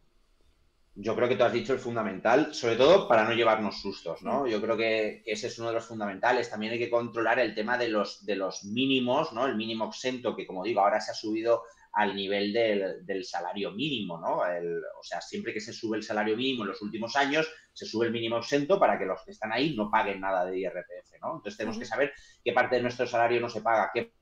yo creo que tú has dicho el fundamental, sobre todo para no llevarnos sustos, ¿no? Mm. Yo creo que, ese es uno de los fundamentales. También hay que controlar el tema de los, de los mínimos, ¿no? El mínimo exento, que como digo, ahora se ha subido al nivel del, salario mínimo, ¿no? o sea, siempre que se sube el salario mínimo en los últimos años, se sube el mínimo exento para que los que están ahí no paguen nada de IRPF, ¿no? Entonces tenemos que saber qué parte de nuestro salario no se paga, qué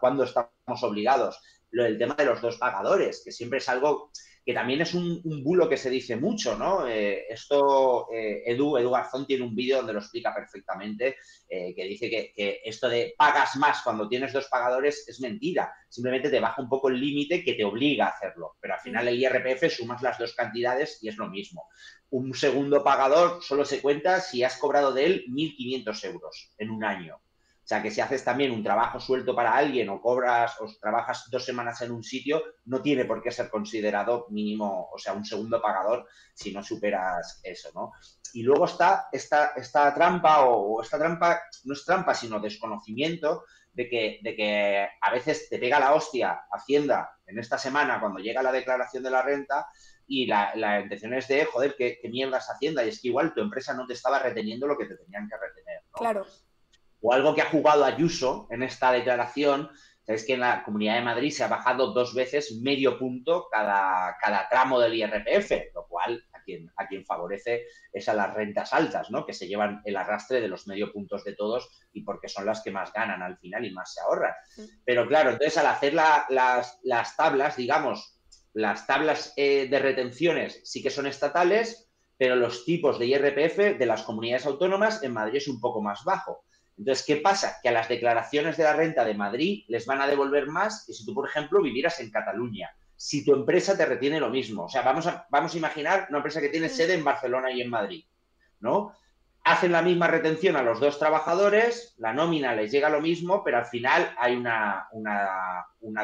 cuándo estamos obligados. Lo, el tema de los dos pagadores, que siempre es algo que también es un, bulo que se dice mucho, ¿no? Eh, esto, eh, Edu, Garzón tiene un vídeo donde lo explica perfectamente, eh, que dice que, que, esto de pagas más cuando tienes dos pagadores es mentira, simplemente te baja un poco el límite que te obliga a hacerlo, pero al final el IRPF sumas las dos cantidades y es lo mismo. Un segundo pagador solo se cuenta si has cobrado de él 1.500 euros en un año o sea, que si haces también un trabajo suelto para alguien o cobras o trabajas dos semanas en un sitio, no tiene por qué ser considerado mínimo, o sea, un segundo pagador si no superas eso, ¿no? Y luego está esta, esta trampa, o, esta trampa no es trampa, sino desconocimiento de que, de que a veces te pega la hostia Hacienda en esta semana cuando llega la declaración de la renta y la, intención es de, joder, que qué mierda es Hacienda y es que igual tu empresa no te estaba reteniendo lo que te tenían que retener. ¿no? Claro o algo que ha jugado Ayuso en esta declaración, es que en la Comunidad de Madrid se ha bajado dos veces medio punto cada, cada tramo del IRPF, lo cual a quien, a quien favorece es a las rentas altas, ¿no? que se llevan el arrastre de los medio puntos de todos y porque son las que más ganan al final y más se ahorran. Pero claro, entonces al hacer las, tablas, digamos, las tablas eh, de retenciones sí que son estatales, pero los tipos de IRPF de las comunidades autónomas en Madrid es un poco más bajo. Entonces, ¿qué pasa? Que a las declaraciones de la renta de Madrid les van a devolver más que si tú, por ejemplo, vivieras en Cataluña. Si tu empresa te retiene lo mismo. O sea, vamos a, vamos a imaginar una empresa que tiene sede en Barcelona y en Madrid, ¿no? Hacen la misma retención a los dos trabajadores, la nómina les llega lo mismo, pero al final hay una,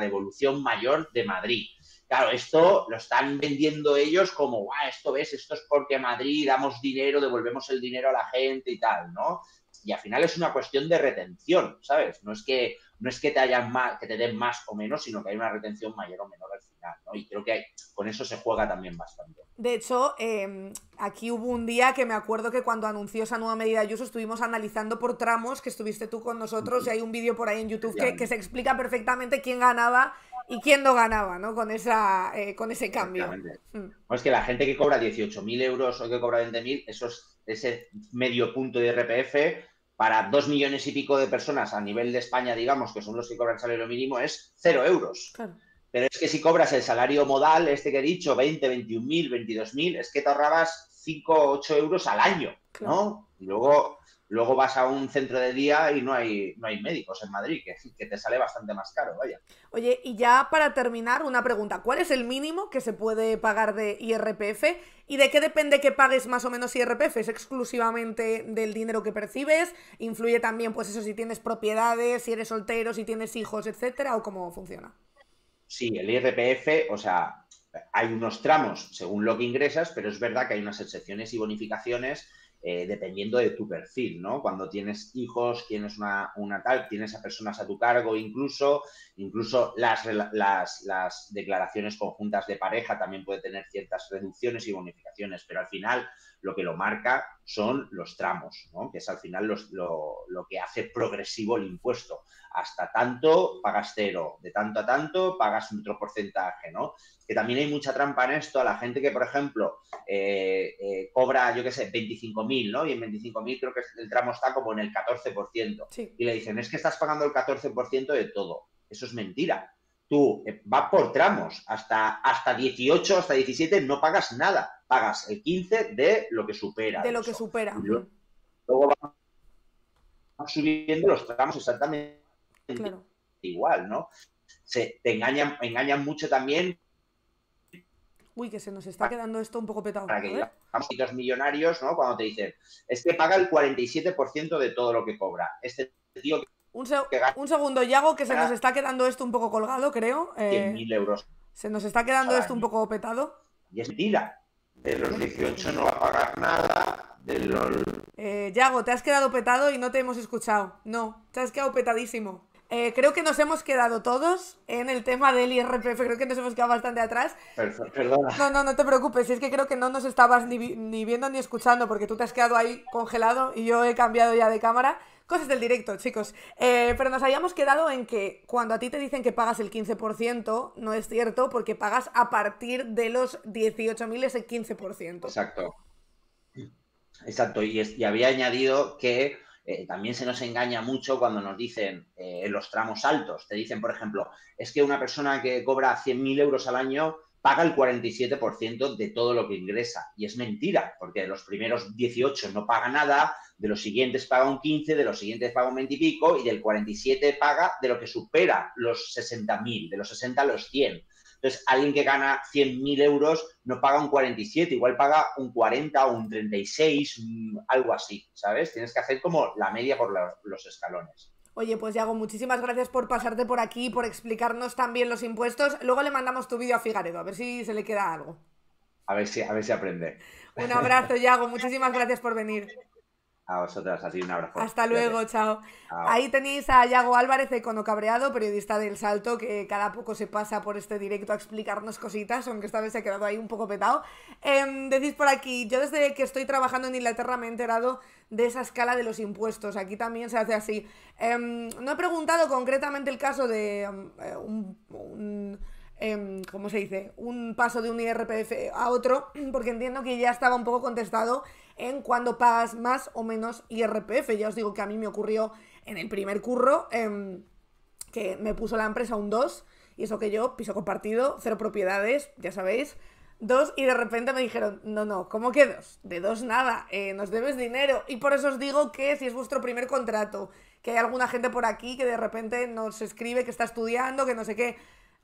devolución mayor de Madrid. Claro, esto lo están vendiendo ellos como, esto ves, esto es porque Madrid damos dinero, devolvemos el dinero a la gente y tal, ¿no? y al final es una cuestión de retención, ¿sabes? No es que, no es que te hayan que te den más o menos, sino que hay una retención mayor o menor al final, ¿no? Y creo que con eso se juega también bastante. De hecho, em, aquí hubo un día que me acuerdo que cuando anunció esa nueva medida de uso, estuvimos analizando por tramos que estuviste tú con nosotros y hay un vídeo por ahí en YouTube que, se explica perfectamente quién ganaba y quién no ganaba, ¿no? Con, esa, eh, con ese cambio. Mm. Es que la gente que cobra 18.000 euros o que cobra 20.000, es ese medio punto de RPF para dos millones y pico de personas a nivel de España, digamos, que son los que cobran salario mínimo, es cero euros. Pero es que si cobras el salario modal, este que he dicho, 20, 21 mil, 22 mil, es que te ahorrabas 5 o 8 euros al año, ¿no? Y luego Luego vas a un centro de día y no hay, no hay médicos en Madrid, que, que te sale bastante más caro, vaya. Oye, y ya para terminar, una pregunta. ¿Cuál es el mínimo que se puede pagar de IRPF? ¿Y de qué depende que pagues más o menos IRPF? ¿Es exclusivamente del dinero que percibes? ¿Influye también, pues eso, si tienes propiedades, si eres soltero, si tienes hijos, etcétera? ¿O cómo funciona? Sí, el IRPF, o sea, hay unos tramos según lo que ingresas, pero es verdad que hay unas excepciones y bonificaciones eh, dependiendo de tu perfil, ¿no? Cuando tienes hijos, tienes una, una, tal, tienes a personas a tu cargo incluso, incluso las, las declaraciones conjuntas de pareja también puede tener ciertas reducciones y bonificaciones, pero al final lo que lo marca son los tramos, ¿no? que es al final lo, que hace progresivo el impuesto. Hasta tanto pagas cero, de tanto a tanto pagas otro porcentaje, ¿no? Que también hay mucha trampa en esto, a la gente que, por ejemplo, eh, eh, cobra, yo qué sé, 25.000, ¿no? Y en 25.000 creo que el tramo está como en el 14%. Y le dicen, es que estás pagando el 14% de todo. Eso es mentira. Tú eh, vas por tramos, hasta, hasta 18, hasta 17 no pagas nada pagas el 15 de lo que supera. De lo que supera. Luego, subiendo los tramos exactamente igual, ¿no? Se, te engañan, engañan mucho también. Uy, que se nos está quedando esto un poco petado. Para que ¿eh? digamos, los millonarios, ¿no? Cuando te dicen, es que paga el 47% de todo lo que cobra. Este tío un, segundo, Yago, que se nos está quedando esto un poco colgado, creo. Eh, 100.000 euros. Se nos está quedando esto un poco petado. Y es mentira de los 18 no va a pagar nada, de LOL. Eh, Yago, te has quedado petado y no te hemos escuchado. No, te has quedado petadísimo. Eh, creo que nos hemos quedado todos en el tema del IRPF, creo que nos hemos quedado bastante atrás. Perdona. No, no, no te preocupes, es que creo que no nos estabas ni, viendo ni escuchando porque tú te has quedado ahí congelado y yo he cambiado ya de cámara. Cosas del directo, chicos. Eh, pero nos habíamos quedado en que cuando a ti te dicen que pagas el 15%, no es cierto porque pagas a partir de los 18.000 ese 15%. Exacto. Exacto, y, y había añadido que eh, también se nos engaña mucho cuando nos dicen eh, los tramos altos, te dicen, por ejemplo, es que una persona que cobra 100.000 euros al año paga el 47% de todo lo que ingresa. Y es mentira, porque de los primeros 18 no paga nada, de los siguientes paga un 15, de los siguientes paga un 20 y pico, y del 47 paga de lo que supera los 60.000, de los 60 a los 100. Entonces, alguien que gana 100.000 euros no paga un 47, igual paga un 40 o un 36, mm, algo así, ¿sabes? Tienes que hacer como la media por los escalones. Oye, pues Yago, muchísimas gracias por pasarte por aquí, por explicarnos también los impuestos. Luego le mandamos tu vídeo a Figaredo, a ver si se le queda algo. A ver si, a ver si aprende. Un abrazo, Yago, muchísimas gracias por venir. A vosotras, así un abrazo. Hasta luego, chao. Ahí tenéis a Iago Álvarez, Econo Cabreado, periodista del Salto, que cada poco se pasa por este directo a explicarnos cositas, aunque esta vez se ha quedado ahí un poco petado. Em, decís por aquí, yo desde que estoy trabajando en Inglaterra me he enterado de esa escala de los impuestos. Aquí también se hace así. Em, no he preguntado concretamente el caso de em, eh, un ¿cómo se dice? Un paso de un IRPF a otro, porque entiendo que ya estaba un poco contestado en cuando pagas más o menos IRPF. Ya os digo que a mí me ocurrió en el primer curro em, que me puso la empresa un 2 y eso que yo, piso compartido, cero propiedades, ya sabéis, dos y de repente me dijeron, no, no, ¿cómo que dos? De dos nada, eh, nos debes dinero. Y por eso os digo que si es vuestro primer contrato, que hay alguna gente por aquí que de repente nos escribe que está estudiando, que no sé qué,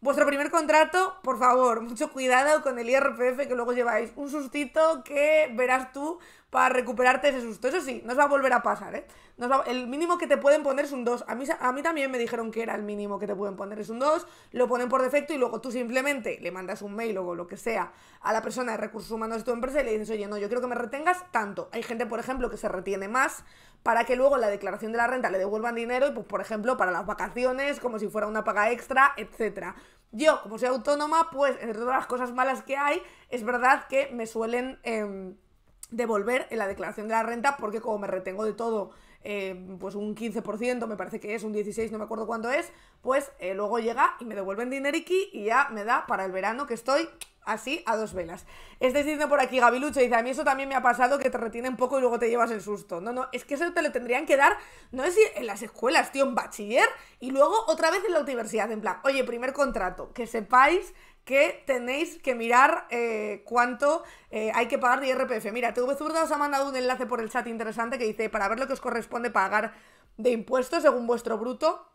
Vuestro primer contrato, por favor, mucho cuidado con el IRPF que luego lleváis. Un sustito que verás tú para recuperarte ese susto. Eso sí, nos va a volver a pasar, ¿eh? el mínimo que te pueden poner es un 2. A mí, a mí también me dijeron que era el mínimo que te pueden poner es un 2. Lo ponen por defecto y luego tú simplemente le mandas un mail o lo que sea a la persona de recursos humanos de tu empresa y le dices, oye, no, yo quiero que me retengas tanto. Hay gente, por ejemplo, que se retiene más para que luego en la declaración de la renta le devuelvan dinero y, pues, por ejemplo, para las vacaciones, como si fuera una paga extra, etcétera. Yo, como soy autónoma, pues, entre todas las cosas malas que hay, es verdad que me suelen em, devolver en la declaración de la renta porque como me retengo de todo eh, pues un 15%, me parece que es un 16, no me acuerdo cuánto es, pues eh, luego llega y me devuelven dineriki y ya me da para el verano que estoy así a dos velas. Estáis diciendo por aquí, Gabilucho, dice, a mí eso también me ha pasado que te retienen poco y luego te llevas el susto. No, no, es que eso te lo tendrían que dar, no es en las escuelas, tío, en bachiller y luego otra vez en la universidad, en plan, oye, primer contrato, que sepáis que tenéis que mirar eh, cuánto eh, hay que pagar de IRPF. Mira, TV Zurda os ha mandado un enlace por el chat interesante que dice para ver lo que os corresponde pagar de impuestos según vuestro bruto.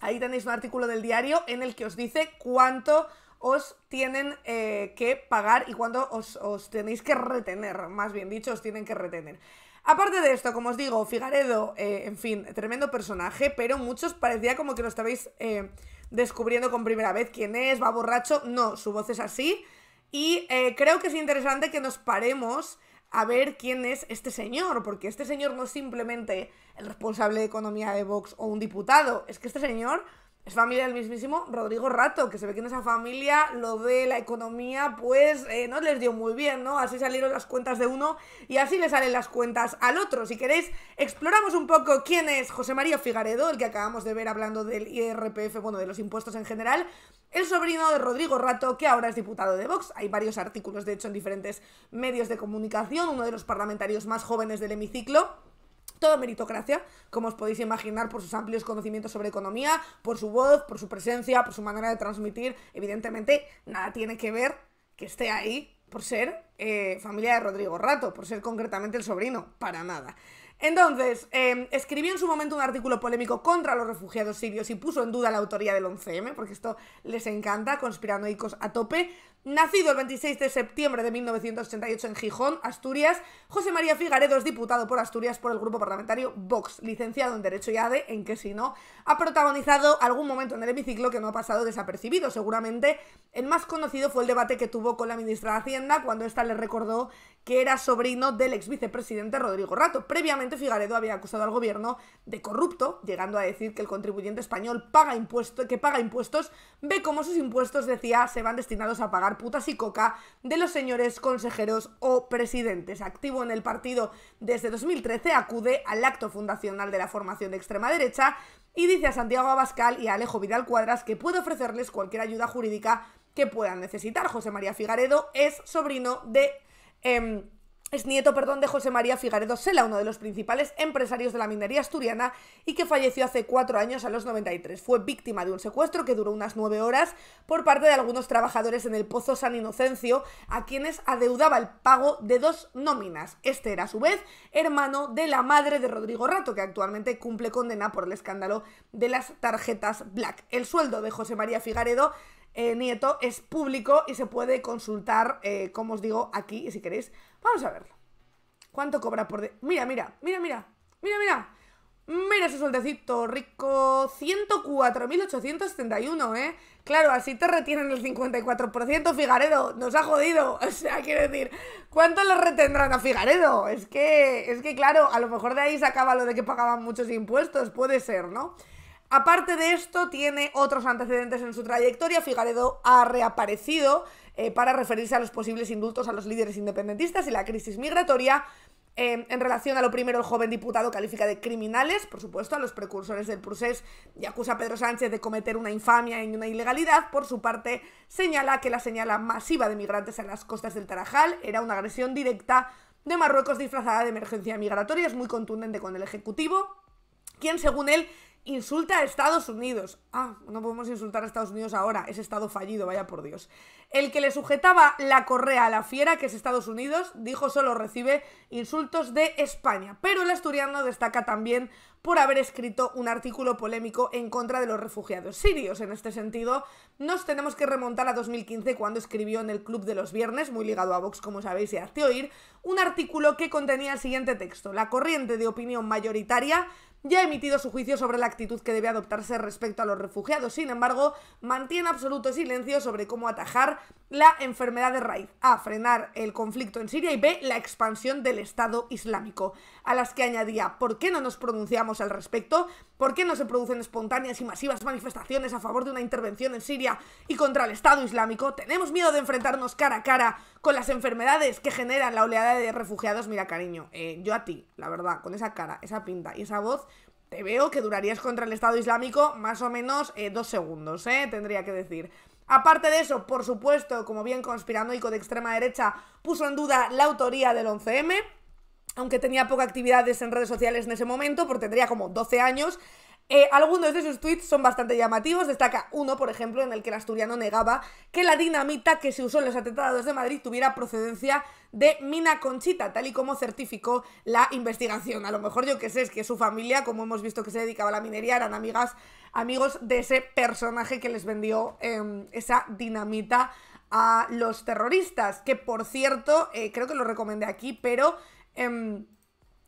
Ahí tenéis un artículo del diario en el que os dice cuánto os tienen eh, que pagar y cuánto os, tenéis que retener, más bien dicho, os tienen que retener. Aparte de esto, como os digo, Figaredo, en fin, tremendo personaje, pero muchos parecía como que lo estabais descubriendo con primera vez quién es, va borracho, no, su voz es así. Y eh, creo que es interesante que nos paremos a ver quién es este señor, porque este señor no es simplemente el responsable de economía de Vox o un diputado, es que este señor es familia del mismísimo Rodrigo Rato, que se ve que en esa familia lo de la economía, pues eh, no les dio muy bien, ¿no? Así salieron las cuentas de uno y así le salen las cuentas al otro. Si queréis, exploramos un poco quién es José María Figaredo, el que acabamos de ver hablando del IRPF, bueno, de los impuestos en general, el sobrino de Rodrigo Rato, que ahora es diputado de Vox. Hay varios artículos, de hecho, en diferentes medios de comunicación, uno de los parlamentarios más jóvenes del hemiciclo. Toda meritocracia, como os podéis imaginar por sus amplios conocimientos sobre economía, por su voz, por su presencia, por su manera de transmitir. Evidentemente, nada tiene que ver que esté ahí por ser eh, familia de Rodrigo Rato, por ser concretamente el sobrino, para nada. Entonces, em, escribió en su momento un artículo polémico contra los refugiados sirios y puso en duda la autoría del 11M, porque esto les encanta, conspiranoicos a tope. Nacido el 26 de septiembre de 1988 en Gijón, Asturias, José María Figaredo es diputado por Asturias por el grupo parlamentario Vox, licenciado en Derecho y ADE, en que si no, ha protagonizado algún momento en el hemiciclo que no ha pasado desapercibido. Seguramente el más conocido fue el debate que tuvo con la ministra de Hacienda cuando ésta le recordó que era sobrino del ex vicepresidente Rodrigo Rato. Previamente, Figaredo había acusado al gobierno de corrupto, llegando a decir que el contribuyente español paga que paga impuestos, ve cómo sus impuestos, decía, se van destinados a pagar putas y coca de los señores consejeros o presidentes. Activo en el partido desde 2013, acude al acto fundacional de la formación de extrema derecha y dice a Santiago Abascal y a Alejo Vidal Cuadras que puede ofrecerles cualquier ayuda jurídica que puedan necesitar. José María Figaredo es sobrino de... Em, es nieto, perdón, de José María Figaredo Sela, uno de los principales empresarios de la minería asturiana y que falleció hace cuatro años a los 93. Fue víctima de un secuestro que duró unas nueve horas por parte de algunos trabajadores en el Pozo San Inocencio, a quienes adeudaba el pago de dos nóminas. Este era, a su vez, hermano de la madre de Rodrigo Rato, que actualmente cumple condena por el escándalo de las tarjetas Black. El sueldo de José María Figaredo eh, nieto es público y se puede consultar, eh, como os digo, aquí, si queréis. Vamos a verlo. ¿Cuánto cobra por... De mira, mira, mira, mira, mira, mira. Mira su sueltecito rico, 104.871, ¿eh? Claro, así te retienen el 54%, Figaredo, nos ha jodido. O sea, quiero decir, ¿cuánto le retendrán a Figaredo? Es que, es que claro, a lo mejor de ahí se acaba lo de que pagaban muchos impuestos, puede ser, ¿no? Aparte de esto, tiene otros antecedentes en su trayectoria. Figaredo ha reaparecido eh, para referirse a los posibles indultos a los líderes independentistas y la crisis migratoria. Em, en relación a lo primero, el joven diputado califica de criminales, por supuesto, a los precursores del procés y acusa a Pedro Sánchez de cometer una infamia y una ilegalidad. Por su parte, señala que la señala masiva de migrantes en las costas del Tarajal era una agresión directa de Marruecos disfrazada de emergencia migratoria. Es muy contundente con el Ejecutivo, quien según él insulta a Estados Unidos. Ah, no podemos insultar a Estados Unidos ahora, es Estado fallido, vaya por Dios. El que le sujetaba la correa a la fiera, que es Estados Unidos, dijo solo recibe insultos de España. Pero el asturiano destaca también por haber escrito un artículo polémico en contra de los refugiados sirios. En este sentido, nos tenemos que remontar a 2015 cuando escribió en el Club de los Viernes, muy ligado a Vox como sabéis y arte oír, un artículo que contenía el siguiente texto. La corriente de opinión mayoritaria ya ha emitido su juicio sobre la actitud que debe adoptarse respecto a los refugiados. Sin embargo, mantiene absoluto silencio sobre cómo atajar la enfermedad de raíz, a frenar el conflicto en Siria y b la expansión del Estado Islámico a las que añadía ¿por qué no nos pronunciamos al respecto? ¿Por qué no se producen espontáneas y masivas manifestaciones a favor de una intervención en Siria y contra el Estado Islámico? ¿Tenemos miedo de enfrentarnos cara a cara con las enfermedades que generan la oleada de refugiados? Mira, cariño, eh, yo a ti, la verdad, con esa cara, esa pinta y esa voz, te veo que durarías contra el Estado Islámico más o menos eh, dos segundos, eh, tendría que decir. Aparte de eso, por supuesto, como bien conspiranoico de extrema derecha puso en duda la autoría del 11M, aunque tenía poca actividades en redes sociales en ese momento, porque tendría como 12 años, eh, algunos de sus tweets son bastante llamativos. Destaca uno, por ejemplo, en el que el asturiano negaba que la dinamita que se usó en los atentados de Madrid tuviera procedencia de Mina Conchita, tal y como certificó la investigación. A lo mejor yo que sé, es que su familia, como hemos visto que se dedicaba a la minería, eran amigas, amigos de ese personaje que les vendió em, esa dinamita a los terroristas. Que por cierto, eh, creo que lo recomendé aquí, pero Em,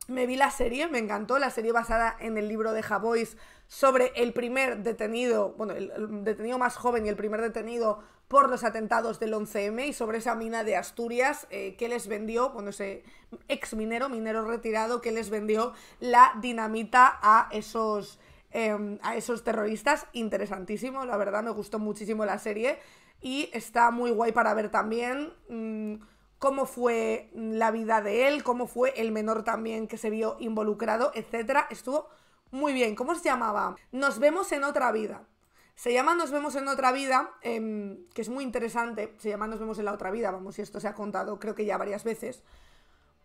me vi la serie, me encantó, la serie basada en el libro de Havois sobre el primer detenido, bueno, el, detenido más joven y el primer detenido por los atentados del 11M y sobre esa mina de Asturias eh, que les vendió, bueno, ese ex minero, minero retirado, que les vendió la dinamita a esos, em, a esos terroristas. Interesantísimo, la verdad me gustó muchísimo la serie y está muy guay para ver también. Mm, cómo fue la vida de él, cómo fue el menor también que se vio involucrado, etcétera. Estuvo muy bien. ¿Cómo se llamaba? Nos vemos en otra vida. Se llama Nos vemos en otra vida, em, que es muy interesante. Se llama Nos vemos en la otra vida, vamos, y esto se ha contado creo que ya varias veces.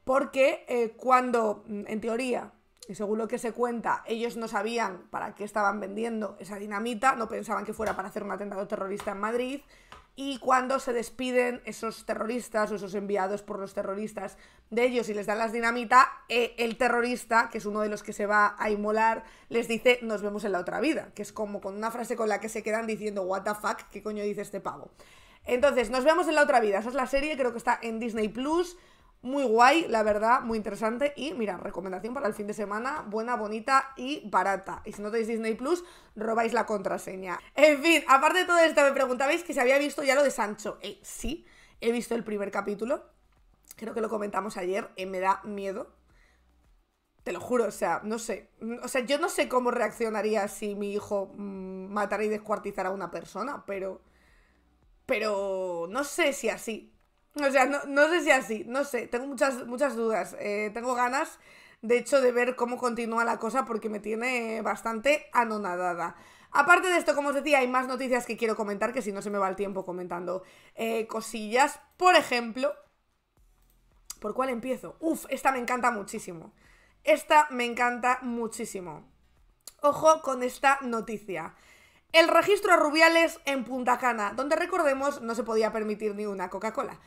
Porque eh, cuando, mm, en teoría, y según lo que se cuenta, ellos no sabían para qué estaban vendiendo esa dinamita, no pensaban que fuera para hacer un atentado terrorista en Madrid, y cuando se despiden esos terroristas o esos enviados por los terroristas de ellos y les dan las dinamita, eh, el terrorista, que es uno de los que se va a inmolar, les dice nos vemos en la otra vida, que es como con una frase con la que se quedan diciendo what the fuck, qué coño dice este pavo. Entonces, nos vemos en la otra vida, esa es la serie, creo que está en Disney Plus. Muy guay, la verdad, muy interesante. Y mira, recomendación para el fin de semana, buena, bonita y barata. Y si no tenéis Disney Plus, robáis la contraseña. En fin, aparte de todo esto, me preguntabais que si había visto ya lo de Sancho. Eh, sí, he visto el primer capítulo. Creo que lo comentamos ayer. Eh, me da miedo. Te lo juro, o sea, no sé. O sea, yo no sé cómo reaccionaría si mi hijo mm, matara y descuartizara a una persona, pero. Pero no sé si así. O sea, no, sé si así, no sé, tengo muchas, muchas dudas. Eh, tengo ganas, de hecho, de ver cómo continúa la cosa porque me tiene bastante anonadada. Aparte de esto, como os decía, hay más noticias que quiero comentar que si no se me va el tiempo comentando eh, cosillas. Por ejemplo, ¿por cuál empiezo? Uf, esta me encanta muchísimo. Esta me encanta muchísimo. Ojo con esta noticia. El registro a Rubiales en Punta Cana, donde recordemos no se podía permitir ni una Coca-Cola.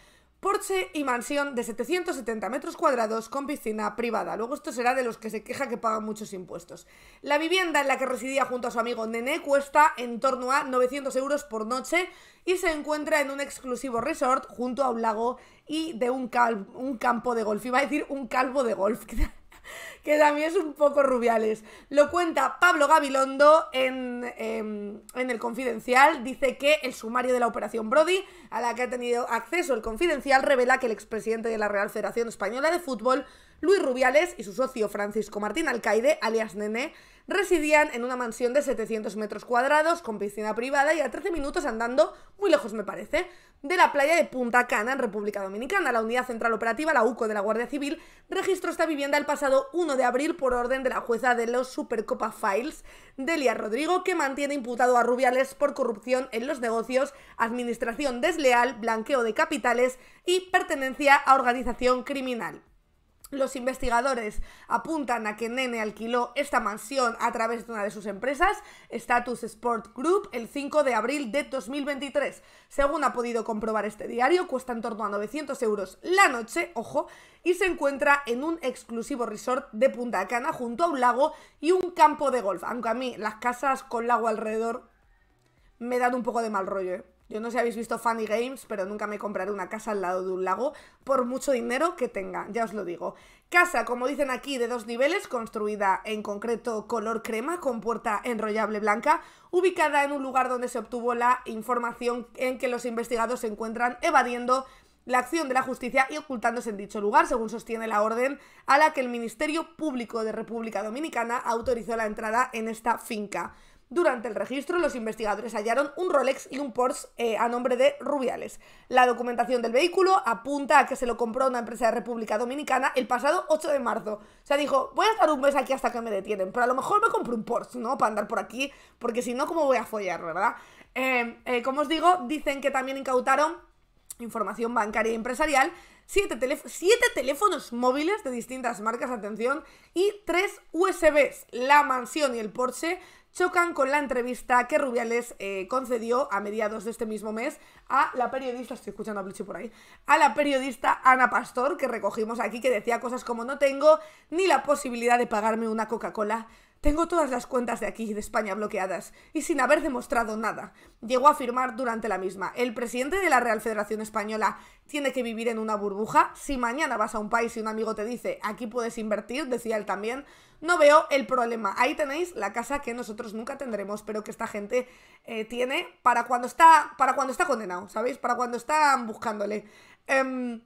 Porche y mansión de 770 metros cuadrados con piscina privada. Luego esto será de los que se queja que pagan muchos impuestos. La vivienda en la que residía junto a su amigo Nene cuesta en torno a 900 euros por noche y se encuentra en un exclusivo resort junto a un lago y de un, un campo de golf. Iba a decir un calvo de golf. que también es un poco rubiales. Lo cuenta Pablo Gabilondo en, em, en, el Confidencial. Dice que el sumario de la operación Brody, a la que ha tenido acceso el Confidencial, revela que el expresidente de la Real Federación Española de Fútbol Luis Rubiales y su socio Francisco Martín Alcaide, alias Nene, residían en una mansión de 700 metros cuadrados con piscina privada y a 13 minutos andando, muy lejos me parece, de la playa de Punta Cana en República Dominicana. La Unidad Central Operativa, la UCO de la Guardia Civil, registró esta vivienda el pasado 1 de abril por orden de la jueza de los Supercopa Files, Delia Rodrigo, que mantiene imputado a Rubiales por corrupción en los negocios, administración desleal, blanqueo de capitales y pertenencia a organización criminal. Los investigadores apuntan a que Nene alquiló esta mansión a través de una de sus empresas, Status Sport Group, el 5 de abril de 2023. Según ha podido comprobar este diario, cuesta en torno a 900 euros la noche, ojo, y se encuentra en un exclusivo resort de Punta Cana junto a un lago y un campo de golf. Aunque a mí las casas con lago alrededor me dan un poco de mal rollo, ¿eh? Yo no sé si habéis visto Funny Games, pero nunca me compraré una casa al lado de un lago por mucho dinero que tenga, ya os lo digo. Casa, como dicen aquí, de dos niveles, construida en concreto color crema con puerta enrollable blanca, ubicada en un lugar donde se obtuvo la información en que los investigados se encuentran evadiendo la acción de la justicia y ocultándose en dicho lugar, según sostiene la orden a la que el Ministerio Público de República Dominicana autorizó la entrada en esta finca. Durante el registro, los investigadores hallaron un Rolex y un Porsche eh, a nombre de Rubiales. La documentación del vehículo apunta a que se lo compró una empresa de República Dominicana el pasado 8 de marzo. O sea, dijo, voy a estar un mes aquí hasta que me detienen, pero a lo mejor me compro un Porsche, ¿no? Para andar por aquí, porque si no, ¿cómo voy a follar, verdad? Em, eh, como os digo, dicen que también incautaron información bancaria y empresarial, siete, siete, teléfonos móviles de distintas marcas, atención, y tres USBs, la mansión y el Porsche, chocan con la entrevista que Rubiales eh, concedió a mediados de este mismo mes a la periodista, estoy escuchando a por ahí, a la periodista Ana Pastor, que recogimos aquí, que decía cosas como no tengo ni la posibilidad de pagarme una Coca-Cola tengo todas las cuentas de aquí, de España, bloqueadas, y sin haber demostrado nada. Llegó a afirmar durante la misma, el presidente de la Real Federación Española tiene que vivir en una burbuja. Si mañana vas a un país y un amigo te dice, aquí puedes invertir, decía él también, no veo el problema. Ahí tenéis la casa que nosotros nunca tendremos, pero que esta gente eh, tiene para cuando está, para cuando está condenado, ¿sabéis? Para cuando están buscándole. Em,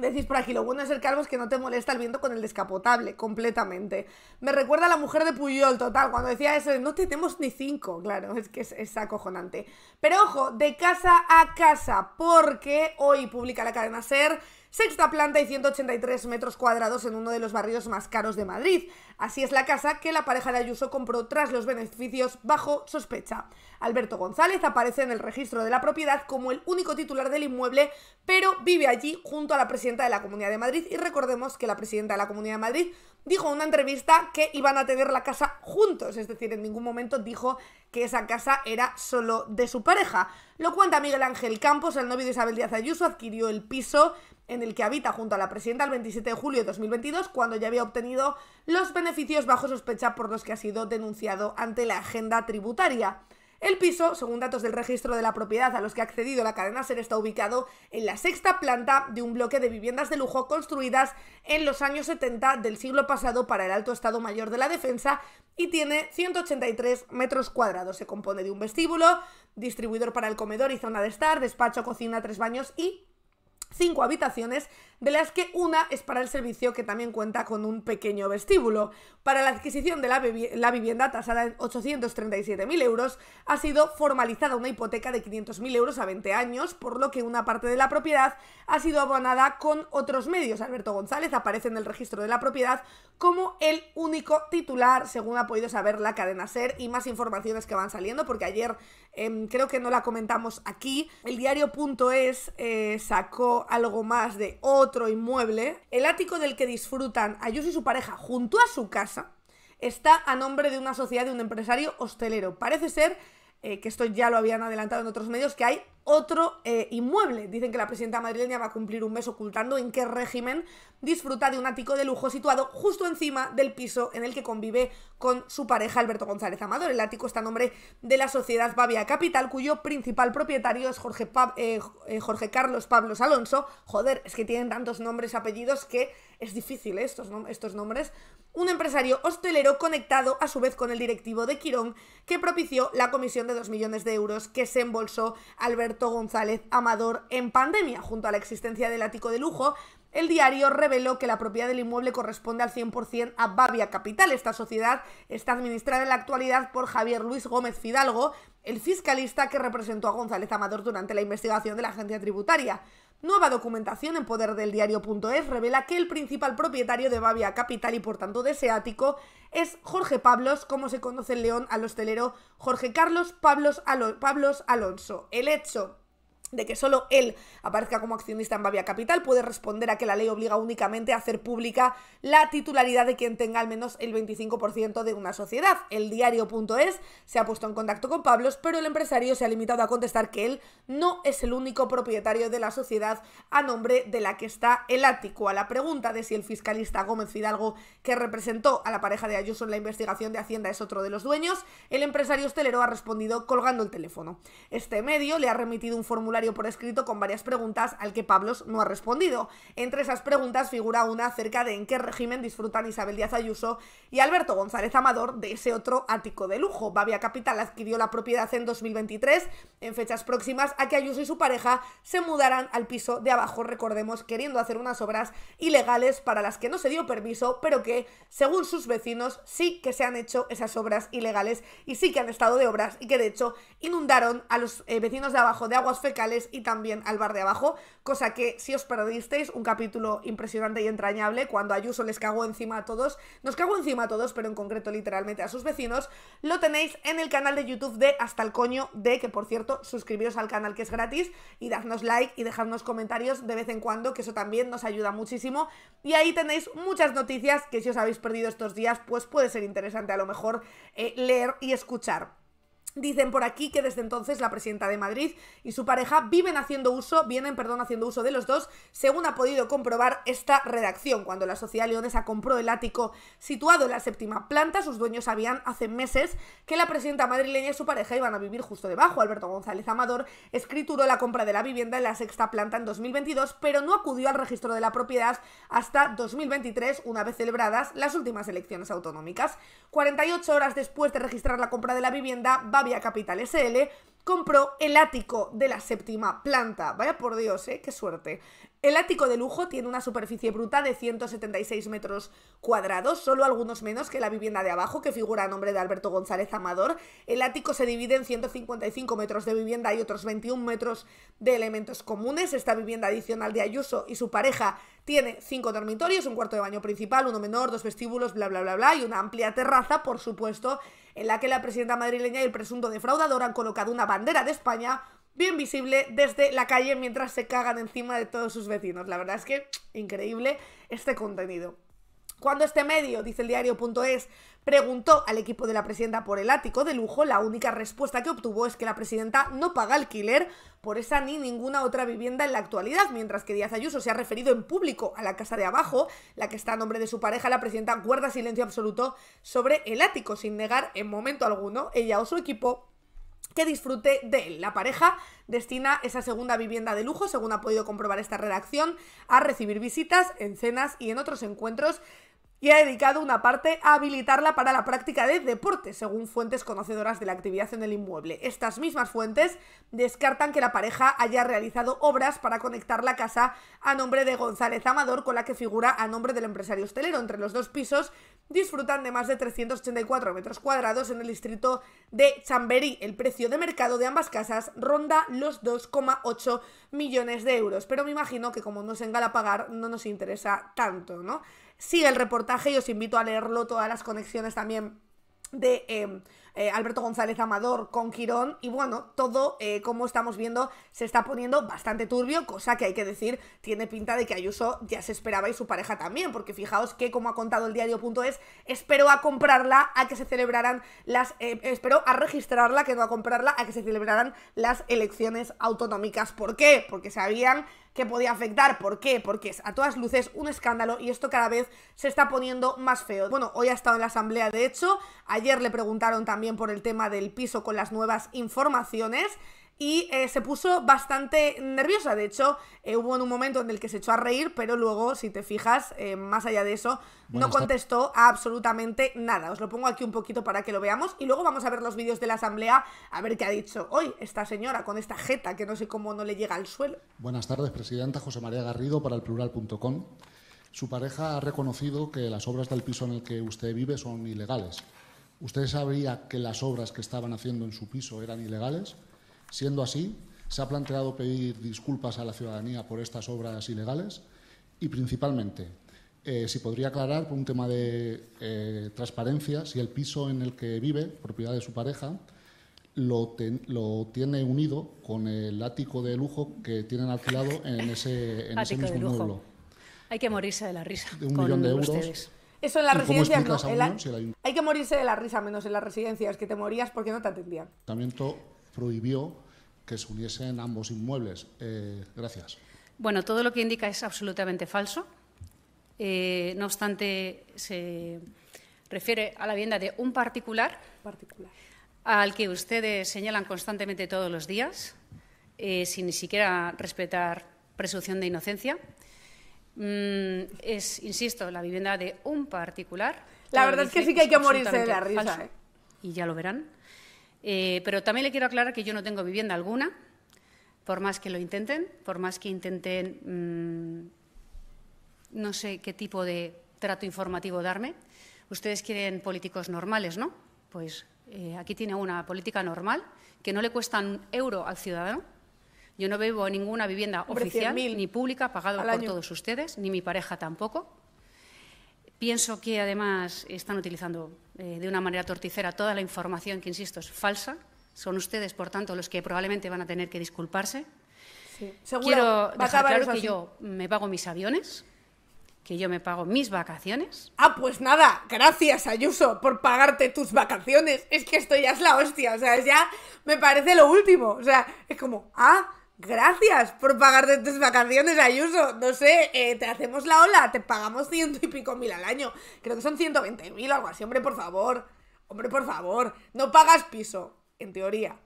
Decís por aquí, lo bueno de ser calvo es que no te molesta el viento con el descapotable, completamente. Me recuerda a la mujer de Puyol, total, cuando decía eso de no tenemos ni cinco, claro, es que es, es acojonante. Pero ojo, de casa a casa, porque hoy publica la cadena Ser sexta planta y 183 metros cuadrados en uno de los barrios más caros de Madrid. Así es la casa que la pareja de Ayuso compró tras los beneficios bajo sospecha. Alberto González aparece en el registro de la propiedad como el único titular del inmueble, pero vive allí junto a la presidenta de la Comunidad de Madrid y recordemos que la presidenta de la Comunidad de Madrid dijo en una entrevista que iban a tener la casa juntos, es decir, en ningún momento dijo que esa casa era solo de su pareja. Lo cuenta Miguel Ángel Campos, el novio de Isabel Díaz Ayuso, adquirió el piso en el que habita junto a la presidenta el 27 de julio de 2022, cuando ya había obtenido los beneficios bajo sospecha por los que ha sido denunciado ante la agenda tributaria. El piso, según datos del registro de la propiedad a los que ha accedido la cadena SER, está ubicado en la sexta planta de un bloque de viviendas de lujo construidas en los años 70 del siglo pasado para el Alto Estado Mayor de la Defensa y tiene 183 metros cuadrados. Se compone de un vestíbulo, distribuidor para el comedor y zona de estar, despacho, cocina, tres baños y cinco habitaciones de las que una es para el servicio que también cuenta con un pequeño vestíbulo. Para la adquisición de la, vivienda tasada en 837.000 euros, ha sido formalizada una hipoteca de 500.000 euros a 20 años, por lo que una parte de la propiedad ha sido abonada con otros medios. Alberto González aparece en el registro de la propiedad como el único titular, según ha podido saber la cadena SER y más informaciones que van saliendo, porque ayer em, creo que no la comentamos aquí. El diario.es eh, sacó algo más de otro otro inmueble, el ático del que disfrutan Ayuso y su pareja junto a su casa está a nombre de una sociedad de un empresario hostelero. Parece ser eh, que esto ya lo habían adelantado en otros medios, que hay otro eh, inmueble. Dicen que la presidenta madrileña va a cumplir un mes ocultando en qué régimen disfruta de un ático de lujo situado justo encima del piso en el que convive con su pareja Alberto González Amador. El ático está a nombre de la sociedad Bavia Capital, cuyo principal propietario es Jorge, eh, Jorge Carlos Pablos Alonso. Joder, es que tienen tantos nombres, apellidos que es difícil estos, estos nombres, un empresario hostelero conectado a su vez con el directivo de Quirón, que propició la comisión de 2 millones de euros que se embolsó Alberto González Amador en pandemia. Junto a la existencia del ático de lujo, el diario reveló que la propiedad del inmueble corresponde al 100% a Bavia Capital. Esta sociedad está administrada en la actualidad por Javier Luis Gómez Fidalgo, el fiscalista que representó a González Amador durante la investigación de la agencia tributaria. Nueva documentación en poder del diario.es revela que el principal propietario de Bavia Capital y por tanto de ático es Jorge Pablos, como se conoce en León al hostelero Jorge Carlos Pablos, Pablos Alonso. El hecho de que solo él aparezca como accionista en Bavia Capital, puede responder a que la ley obliga únicamente a hacer pública la titularidad de quien tenga al menos el 25% de una sociedad. El diario.es se ha puesto en contacto con Pablos, pero el empresario se ha limitado a contestar que él no es el único propietario de la sociedad a nombre de la que está el ático. A la pregunta de si el fiscalista Gómez Fidalgo, que representó a la pareja de Ayuso en la investigación de Hacienda, es otro de los dueños, el empresario hostelero ha respondido colgando el teléfono. Este medio le ha remitido un formulario por escrito con varias preguntas al que Pablos no ha respondido. Entre esas preguntas figura una acerca de en qué régimen disfrutan Isabel Díaz Ayuso y Alberto González Amador de ese otro ático de lujo. Bavia Capital adquirió la propiedad en 2023, en fechas próximas a que Ayuso y su pareja se mudaran al piso de abajo, recordemos, queriendo hacer unas obras ilegales para las que no se dio permiso, pero que, según sus vecinos, sí que se han hecho esas obras ilegales y sí que han estado de obras y que de hecho inundaron a los eh, vecinos de abajo de aguas fecales y también al bar de abajo, cosa que si os perdisteis, un capítulo impresionante y entrañable, cuando Ayuso les cagó encima a todos, nos cagó encima a todos, pero en concreto literalmente a sus vecinos, lo tenéis en el canal de YouTube de Hasta el Coño de, que por cierto, suscribiros al canal que es gratis y dadnos like y dejadnos comentarios de vez en cuando, que eso también nos ayuda muchísimo. Y ahí tenéis muchas noticias que si os habéis perdido estos días, pues puede ser interesante a lo mejor eh, leer y escuchar. Dicen por aquí que desde entonces la presidenta de Madrid y su pareja viven haciendo uso, vienen, perdón, haciendo uso de los dos, según ha podido comprobar esta redacción. Cuando la sociedad leonesa compró el ático situado en la séptima planta, sus dueños sabían hace meses que la presidenta madrileña y su pareja iban a vivir justo debajo. Alberto González Amador escrituró la compra de la vivienda en la sexta planta en 2022, pero no acudió al registro de la propiedad hasta 2023, una vez celebradas las últimas elecciones autonómicas. 48 horas después de registrar la compra de la vivienda, vía Capital SL, compró el ático de la séptima planta. Vaya por Dios, ¿eh? Qué suerte. El ático de lujo tiene una superficie bruta de 176 metros cuadrados, solo algunos menos que la vivienda de abajo, que figura a nombre de Alberto González Amador. El ático se divide en 155 metros de vivienda y otros 21 metros de elementos comunes. Esta vivienda adicional de Ayuso y su pareja tiene cinco dormitorios, un cuarto de baño principal, uno menor, dos vestíbulos, bla, bla, bla, bla, y una amplia terraza, por supuesto, en la que la presidenta madrileña y el presunto defraudador han colocado una bandera de España bien visible desde la calle mientras se cagan encima de todos sus vecinos. La verdad es que increíble este contenido. Cuando este medio, dice el diario.es, preguntó al equipo de la presidenta por el ático de lujo, la única respuesta que obtuvo es que la presidenta no paga alquiler, por esa ni ninguna otra vivienda en la actualidad, mientras que Díaz Ayuso se ha referido en público a la casa de abajo, la que está a nombre de su pareja, la presidenta guarda silencio absoluto sobre el ático, sin negar en momento alguno ella o su equipo que disfrute de él. La pareja destina esa segunda vivienda de lujo, según ha podido comprobar esta redacción, a recibir visitas en cenas y en otros encuentros y ha dedicado una parte a habilitarla para la práctica de deporte, según fuentes conocedoras de la actividad en el inmueble. Estas mismas fuentes descartan que la pareja haya realizado obras para conectar la casa a nombre de González Amador con la que figura a nombre del empresario hostelero. Entre los dos pisos disfrutan de más de 384 metros cuadrados en el distrito de Chamberí. El precio de mercado de ambas casas ronda los 2,8 millones de euros, pero me imagino que como no se engala pagar no nos interesa tanto, ¿no? sigue el reportaje y os invito a leerlo, todas las conexiones también de em, eh, Alberto González Amador con Quirón y bueno, todo eh, como estamos viendo se está poniendo bastante turbio, cosa que hay que decir tiene pinta de que Ayuso ya se esperaba y su pareja también, porque fijaos que como ha contado el diario.es, esperó a comprarla a que se celebraran las, eh, esperó a registrarla que no a comprarla a que se celebraran las elecciones autonómicas, ¿por qué? Porque sabían que podía afectar. ¿Por qué? Porque es a todas luces un escándalo y esto cada vez se está poniendo más feo. Bueno, hoy ha estado en la asamblea, de hecho, ayer le preguntaron también por el tema del piso con las nuevas informaciones y eh, se puso bastante nerviosa. De hecho, eh, hubo un momento en el que se echó a reír, pero luego, si te fijas, eh, más allá de eso, no contestó absolutamente nada. Os lo pongo aquí un poquito para que lo veamos y luego vamos a ver los vídeos de la asamblea a ver qué ha dicho hoy esta señora con esta jeta que no sé cómo no le llega al suelo. Buenas tardes, presidenta José María Garrido para el plural.com. Su pareja ha reconocido que las obras del piso en el que usted vive son ilegales. ¿Usted sabría que las obras que estaban haciendo en su piso eran ilegales? Siendo así, se ha planteado pedir disculpas a la ciudadanía por estas obras ilegales y, principalmente, eh, si podría aclarar por un tema de eh, transparencia si el piso en el que vive, propiedad de su pareja, lo, tiene unido con el ático de lujo que tienen alquilado en ese, en mismo de Hay que morirse de la risa. De un millón de euros. Eso en las residencias hay... que morirse de la risa, menos en las residencias, que te morías porque no te atendían. También prohibió que se uniesen ambos inmuebles. Eh, gracias. Bueno, todo lo que indica es absolutamente falso. Eh, no obstante, se refiere a la vivienda de un particular, al que ustedes señalan constantemente todos los días, eh, sin ni siquiera respetar presunción de inocencia. Mm, es, insisto, la vivienda de un particular. La verdad es que sí que hay que morirse de la risa. y ya lo verán. Eh, pero también le quiero aclarar que yo no tengo vivienda alguna, por más que lo intenten, por más que intenten mm, no sé qué tipo de trato informativo darme. Ustedes quieren políticos normales, ¿no? Pues eh, aquí tiene una política normal que no le cuesta un euro al ciudadano. Yo no vivo ninguna vivienda oficial ni pública pagada por todos ustedes, ni mi pareja tampoco. Pienso que además están utilizando eh, de una manera torticera toda la información que, insisto, es falsa. Son ustedes, por tanto, los que probablemente van a tener que disculparse. Sí. Quiero claro que yo me pago mis aviones, que yo me pago mis vacaciones. Ah, pues nada, gracias Ayuso por pagarte tus vacaciones. Es que esto ya es la hostia, o sea, ya me parece lo último. O sea, es como, ah, Gracias por pagarte tus vacaciones, Ayuso. No sé, eh, te hacemos la ola, te pagamos ciento y pico mil al año. Creo que son veinte mil o algo así. Hombre, por favor. Hombre, por favor. No pagas piso, en teoría.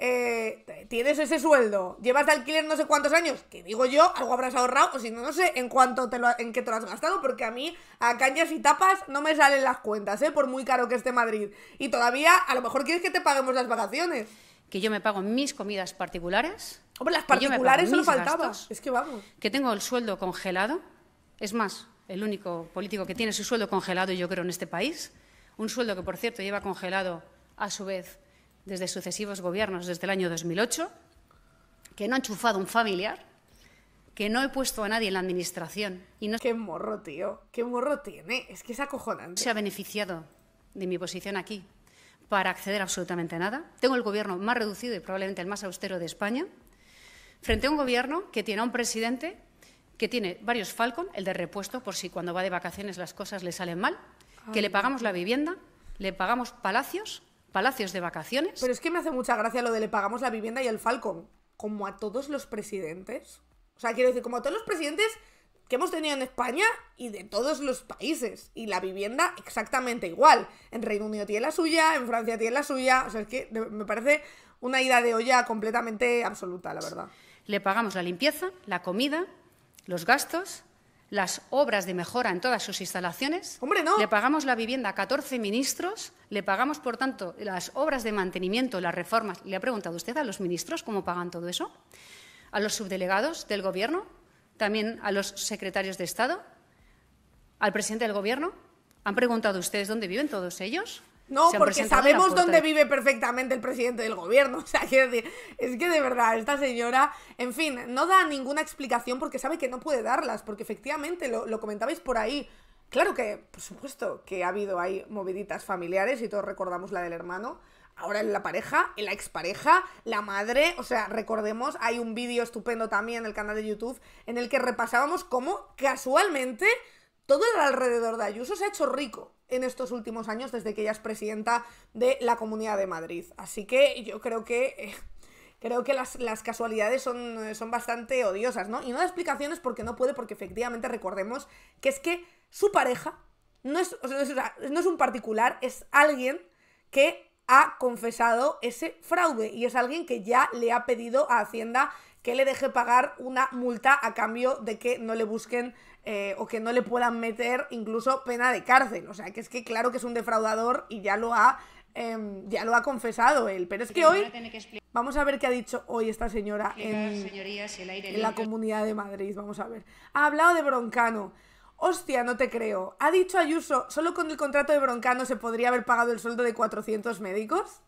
Eh, tienes ese sueldo, llevas de alquiler no sé cuántos años, que digo yo, algo habrás ahorrado, o si no, no sé en cuánto te lo, en qué te lo has gastado, porque a mí a cañas y tapas no me salen las cuentas, ¿eh? por muy caro que esté Madrid. Y todavía, a lo mejor quieres que te paguemos las vacaciones que yo me pago mis comidas particulares. Hombre, las particulares no faltaba. es que vamos. Que tengo el sueldo congelado. Es más, el único político que tiene su sueldo congelado, yo creo, en este país. Un sueldo que, por cierto, lleva congelado, a su vez, desde sucesivos gobiernos, desde el año 2008. Que no ha enchufado un familiar. Que no he puesto a nadie en la administración. Y no... Qué morro, tío. Qué morro tiene. Es que es acojonante. Se ha beneficiado de mi posición aquí para acceder a absolutamente nada. Tengo el gobierno más reducido y probablemente el más austero de España, frente a un gobierno que tiene a un presidente que tiene varios Falcon, el de repuesto por si cuando va de vacaciones las cosas le salen mal, que le pagamos la vivienda, le pagamos palacios, palacios de vacaciones. Pero es que me hace mucha gracia lo de le pagamos la vivienda y el Falcon, como a todos los presidentes. O sea, quiero decir, como a todos los presidentes que hemos tenido en España y de todos los países. Y la vivienda exactamente igual. En Reino Unido tiene la suya, en Francia tiene la suya. O sea, es que me parece una ida de olla completamente absoluta, la verdad. Le pagamos la limpieza, la comida, los gastos, las obras de mejora en todas sus instalaciones. Hombre, no. Le pagamos la vivienda a 14 ministros, le pagamos, por tanto, las obras de mantenimiento, las reformas. ¿Le ha preguntado usted a los ministros cómo pagan todo eso? ¿A los subdelegados del Gobierno? también a los secretarios de Estado, al presidente del Gobierno. ¿Han preguntado ustedes dónde viven todos ellos? No, porque sabemos dónde vive perfectamente el presidente del gobierno. O sea, es que de verdad, esta señora, en fin, no da ninguna explicación porque sabe que no puede darlas, porque efectivamente lo, lo comentabais por ahí. Claro que, por supuesto, que ha habido ahí moviditas familiares y todos recordamos la del hermano, ahora en la pareja, en la expareja, la madre, o sea, recordemos, hay un vídeo estupendo también en el canal de YouTube en el que repasábamos cómo casualmente todo el alrededor de Ayuso se ha hecho rico en estos últimos años desde que ella es presidenta de la Comunidad de Madrid. Así que yo creo que... Eh, creo que las, casualidades son, son bastante odiosas, ¿no? Y no da explicaciones porque no puede, porque efectivamente recordemos que es que su pareja no es, no es un particular, es alguien que ha confesado ese fraude y es alguien que ya le ha pedido a Hacienda que le deje pagar una multa a cambio de que no le busquen eh, o que no le puedan meter incluso pena de cárcel. O sea, que es que claro que es un defraudador y ya lo ha, em, ya lo ha confesado él. Pero es que hoy... Vamos a ver qué ha dicho hoy esta señora en la Comunidad de Madrid. Vamos a ver. Ha hablado de Broncano. Hostia, no te creo. Ha dicho Ayuso, solo con el contrato de Broncano se podría haber pagado el sueldo de 400 médicos.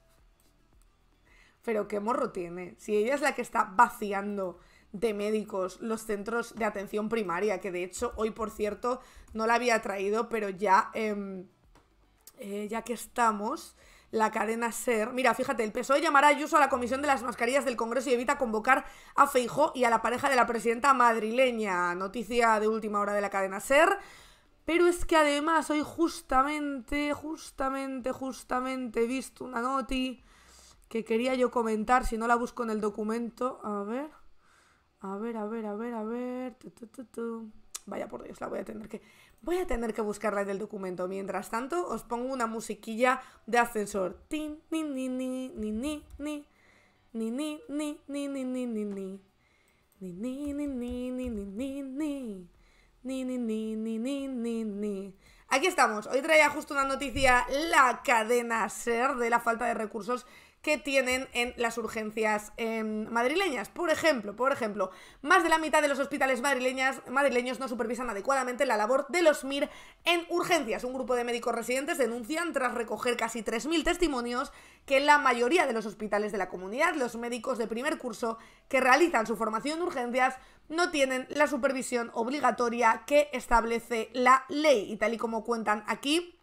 Pero qué morro tiene. Si ella es la que está vaciando de médicos los centros de atención primaria, que de hecho hoy, por cierto, no la había traído, pero ya, em, eh, ya que estamos, la cadena SER. Mira, fíjate, el PSOE llamará a Ayuso a la Comisión de las Mascarillas del Congreso y evita convocar a Feijó y a la pareja de la presidenta madrileña. Noticia de última hora de la cadena SER. Pero es que además hoy justamente, justamente, justamente he visto una noti que quería yo comentar, si no la busco en el documento. A ver, a ver, a ver, a ver, a ver. Vaya por Dios, la voy a tener que Voy a tener que buscarla en el documento. Mientras tanto, os pongo una musiquilla de ascensor. Tin, ni, ni, ni, ni, ni, ni, ni, ni, ni, ni, ni, ni, ni, ni. Ni ni ni ni ni ni ni ni ni Aquí estamos. Hoy traía justo una noticia la cadena SER de la falta de recursos que tienen en las urgencias em, madrileñas. Por ejemplo, por ejemplo, más de la mitad de los hospitales madrileñas, madrileños no supervisan adecuadamente la labor de los MIR en urgencias. Un grupo de médicos residentes denuncian, tras recoger casi 3.000 testimonios, que la mayoría de los hospitales de la comunidad, los médicos de primer curso que realizan su formación en urgencias no tienen la supervisión obligatoria que establece la ley. Y tal y como cuentan aquí,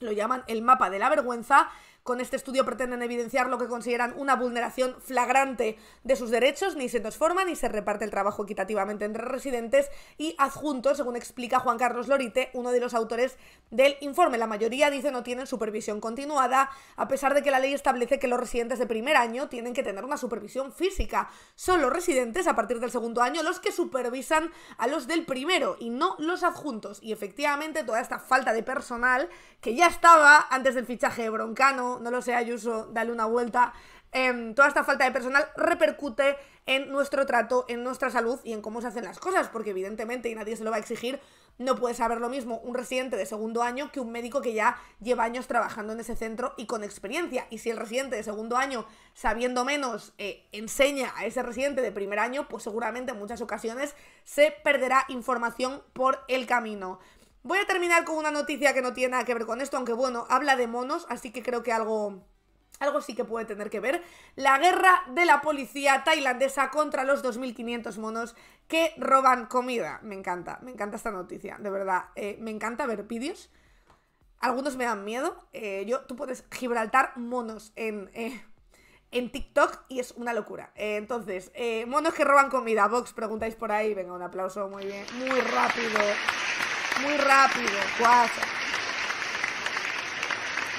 lo llaman el mapa de la vergüenza, con este estudio pretenden evidenciar lo que consideran una vulneración flagrante de sus derechos, ni se transforma ni se reparte el trabajo equitativamente entre residentes y adjuntos, según explica Juan Carlos Lorite, uno de los autores del informe. La mayoría dice no tienen supervisión continuada, a pesar de que la ley establece que los residentes de primer año tienen que tener una supervisión física. Son los residentes a partir del segundo año los que supervisan a los del primero y no los adjuntos. Y efectivamente toda esta falta de personal que ya estaba antes del fichaje de Broncano, no, lo sé, Ayuso, dale una vuelta. Em, toda esta falta de personal repercute en nuestro trato, en nuestra salud y en cómo se hacen las cosas, porque evidentemente, y nadie se lo va a exigir, no puede saber lo mismo un residente de segundo año que un médico que ya lleva años trabajando en ese centro y con experiencia. Y si el residente de segundo año, sabiendo menos, eh, enseña a ese residente de primer año, pues seguramente en muchas ocasiones se perderá información por el camino. Voy a terminar con una noticia que no tiene nada que ver con esto, aunque bueno, habla de monos, así que creo que algo algo sí que puede tener que ver, la guerra de la policía tailandesa contra los 2.500 monos que roban comida. Me encanta, me encanta esta noticia, de verdad. Eh, me encanta ver vídeos. Algunos me dan miedo. Eh, yo, tú puedes Gibraltar monos en, eh, en TikTok y es una locura. entonces, monos que roban comida. Vox, preguntáis por ahí. Venga, un aplauso, muy bien. Muy rápido. Muy rápido, cuatro.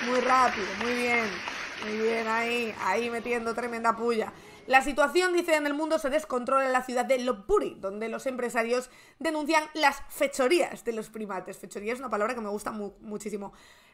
Muy rápido, muy bien. Muy bien ahí, ahí metiendo tremenda puya. La situación, dice, en el mundo se descontrola en la ciudad de Lopuri, donde los empresarios denuncian las fechorías de los primates. Fechoría es una palabra que me gusta muchísimo.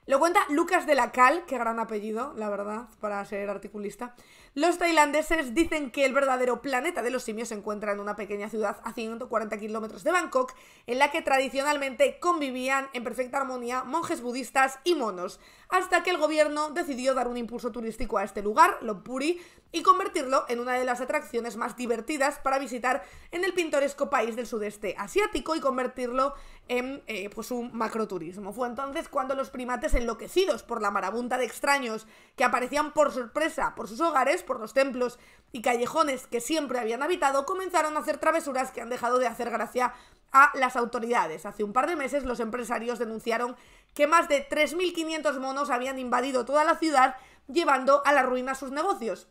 Lo cuenta Lucas de la Cal, qué gran apellido, la verdad, para ser articulista. Los tailandeses dicen que el verdadero planeta de los simios se encuentra en una pequeña ciudad a 140 kilómetros de Bangkok, en la que tradicionalmente convivían en perfecta armonía monjes budistas y monos, hasta que el gobierno decidió dar un impulso turístico a este lugar, Lopuri, y convertirlo en una de las atracciones más divertidas para visitar en el pintoresco país del sudeste asiático y convertirlo en eh, su pues, un macroturismo. Fue entonces cuando los primates enloquecidos por la marabunta de extraños que aparecían por sorpresa por sus hogares, por los templos y callejones que siempre habían habitado, comenzaron a hacer travesuras que han dejado de hacer gracia a las autoridades. Hace un par de meses los empresarios denunciaron que más de 3.500 monos habían invadido toda la ciudad llevando a la ruina sus negocios.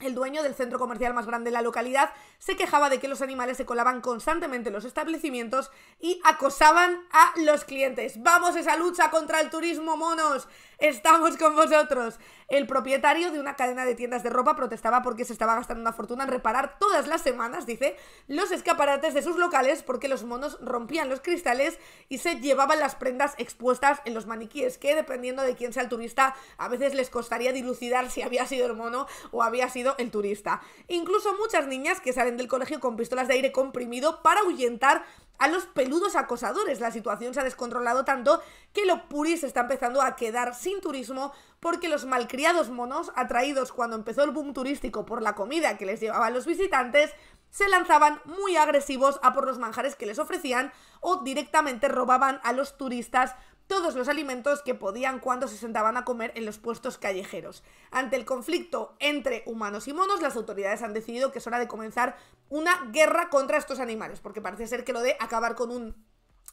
El dueño del centro comercial más grande de la localidad se quejaba de que los animales se colaban constantemente en los establecimientos y acosaban a los clientes. ¡Vamos esa lucha contra el turismo, monos! ¡Estamos con vosotros! El propietario de una cadena de tiendas de ropa protestaba porque se estaba gastando una fortuna en reparar todas las semanas, dice, los escaparates de sus locales porque los monos rompían los cristales y se llevaban las prendas expuestas en los maniquíes, que dependiendo de quién sea el turista, a veces les costaría dilucidar si había sido el mono o había sido el turista. Incluso muchas niñas que salen del colegio con pistolas de aire comprimido para ahuyentar a los peludos acosadores. La situación se ha descontrolado tanto que Puri se está empezando a quedar sin turismo porque los malcriados monos, atraídos cuando empezó el boom turístico por la comida que les llevaban los visitantes, se lanzaban muy agresivos a por los manjares que les ofrecían o directamente robaban a los turistas todos los alimentos que podían cuando se sentaban a comer en los puestos callejeros. Ante el conflicto entre humanos y monos, las autoridades han decidido que es hora de comenzar una guerra contra estos animales, porque parece ser que lo de acabar con un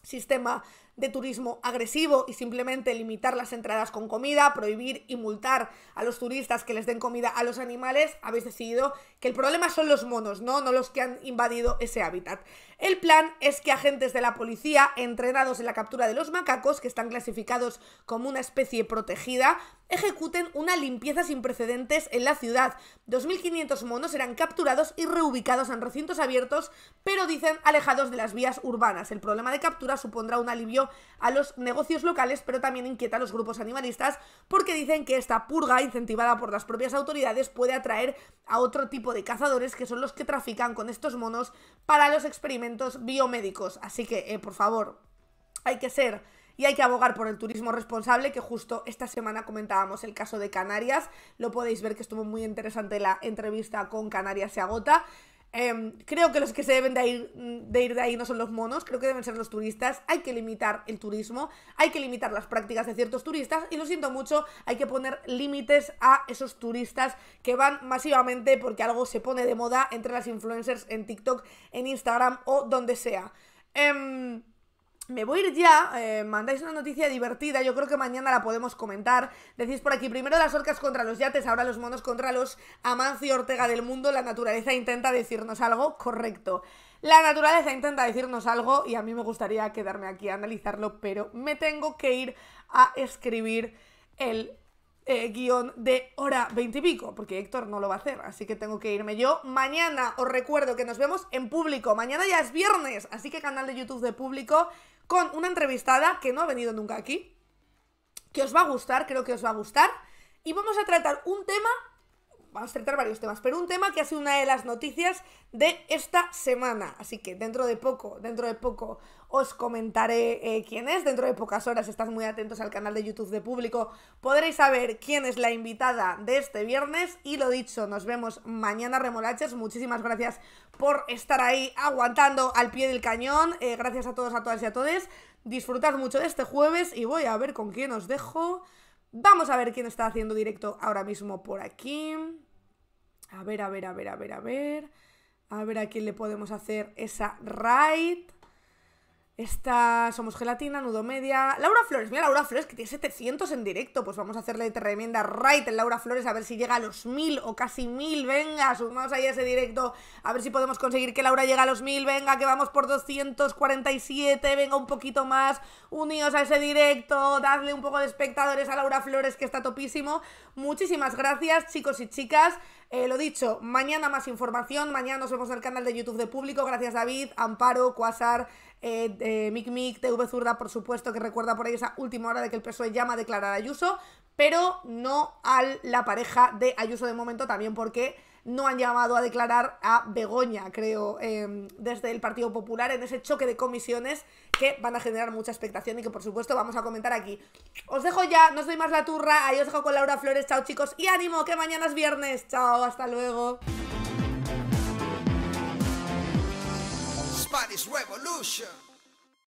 sistema de turismo agresivo y simplemente limitar las entradas con comida, prohibir y multar a los turistas que les den comida a los animales, habéis decidido que el problema son los monos, ¿no? los que han invadido ese hábitat. El plan es que agentes de la policía, entrenados en la captura de los macacos, que están clasificados como una especie protegida, ejecuten una limpieza sin precedentes en la ciudad. 2.500 monos serán capturados y reubicados en recintos abiertos, pero dicen alejados de las vías urbanas. El problema de captura supondrá un alivio a los negocios locales, pero también inquieta a los grupos animalistas porque dicen que esta purga incentivada por las propias autoridades puede atraer a otro tipo de cazadores que son los que trafican con estos monos para los experimentos biomédicos. Así que, eh, por favor, hay que ser y hay que abogar por el turismo responsable, que justo esta semana comentábamos el caso de Canarias, lo podéis ver que estuvo muy interesante la entrevista con Canarias se agota. Em, creo que los que se deben de ir, mm, de ir de ahí no son los monos, creo que deben ser los turistas. Hay que limitar el turismo, hay que limitar las prácticas de ciertos turistas y lo siento mucho, hay que poner límites a esos turistas que van masivamente porque algo se pone de moda entre las influencers en TikTok, en Instagram o donde sea. Em, me voy a ir ya, eh, mandáis una noticia divertida, yo creo que mañana la podemos comentar. Decís por aquí, primero las orcas contra los yates, ahora los monos contra los Amancio Ortega del mundo, la naturaleza intenta decirnos algo correcto. La naturaleza intenta decirnos algo y a mí me gustaría quedarme aquí a analizarlo, pero me tengo que ir a escribir el eh, guión de hora veintipico, porque Héctor no lo va a hacer, así que tengo que irme yo. Mañana os recuerdo que nos vemos en público, mañana ya es viernes, así que canal de YouTube de público con una entrevistada que no ha venido nunca aquí, que os va a gustar, creo que os va a gustar, y vamos a tratar un tema vamos a tratar varios temas, pero un tema que ha sido una de las noticias de esta semana. Así que dentro de poco, dentro de poco os comentaré eh, quién es. Dentro de pocas horas, estás muy atentos al canal de YouTube de público, podréis saber quién es la invitada de este viernes. Y lo dicho, nos vemos mañana, remolaches. Muchísimas gracias por estar ahí aguantando al pie del cañón. Eh, gracias a todos, a todas y a todos. Disfrutad mucho de este jueves y voy a ver con quién os dejo. Vamos a ver quién está haciendo directo ahora mismo por aquí. A ver, a ver, a ver, a ver, a ver. A ver a quién le podemos hacer esa raid. Esta, Somos Gelatina, Nudo Media. Laura Flores, mira Laura Flores que tiene 700 en directo. Pues vamos a hacerle tremenda right en Laura Flores a ver si llega a los 1000 o casi 1000. Venga, sumamos ahí ese directo. A ver si podemos conseguir que Laura llegue a los 1000. Venga, que vamos por 247. Venga, un poquito más. Unidos a ese directo. Dadle un poco de espectadores a Laura Flores que está topísimo. Muchísimas gracias, chicos y chicas. Eh, lo dicho, mañana más información. Mañana nos vemos en el canal de YouTube de Público. Gracias, David, Amparo, Quasar eh, Mic eh, Mic, TV Zurda, por supuesto, que recuerda por ahí esa última hora de que el PSOE llama a declarar a Ayuso, pero no a la pareja de Ayuso de momento, también porque no han llamado a declarar a Begoña, creo, em, desde el Partido Popular en ese choque de comisiones que van a generar mucha expectación y que por supuesto vamos a comentar aquí. Os dejo ya, no soy más la turra, ahí os dejo con Laura Flores, chao chicos y ánimo, que mañana es viernes, chao, hasta luego. Spanish Revolution.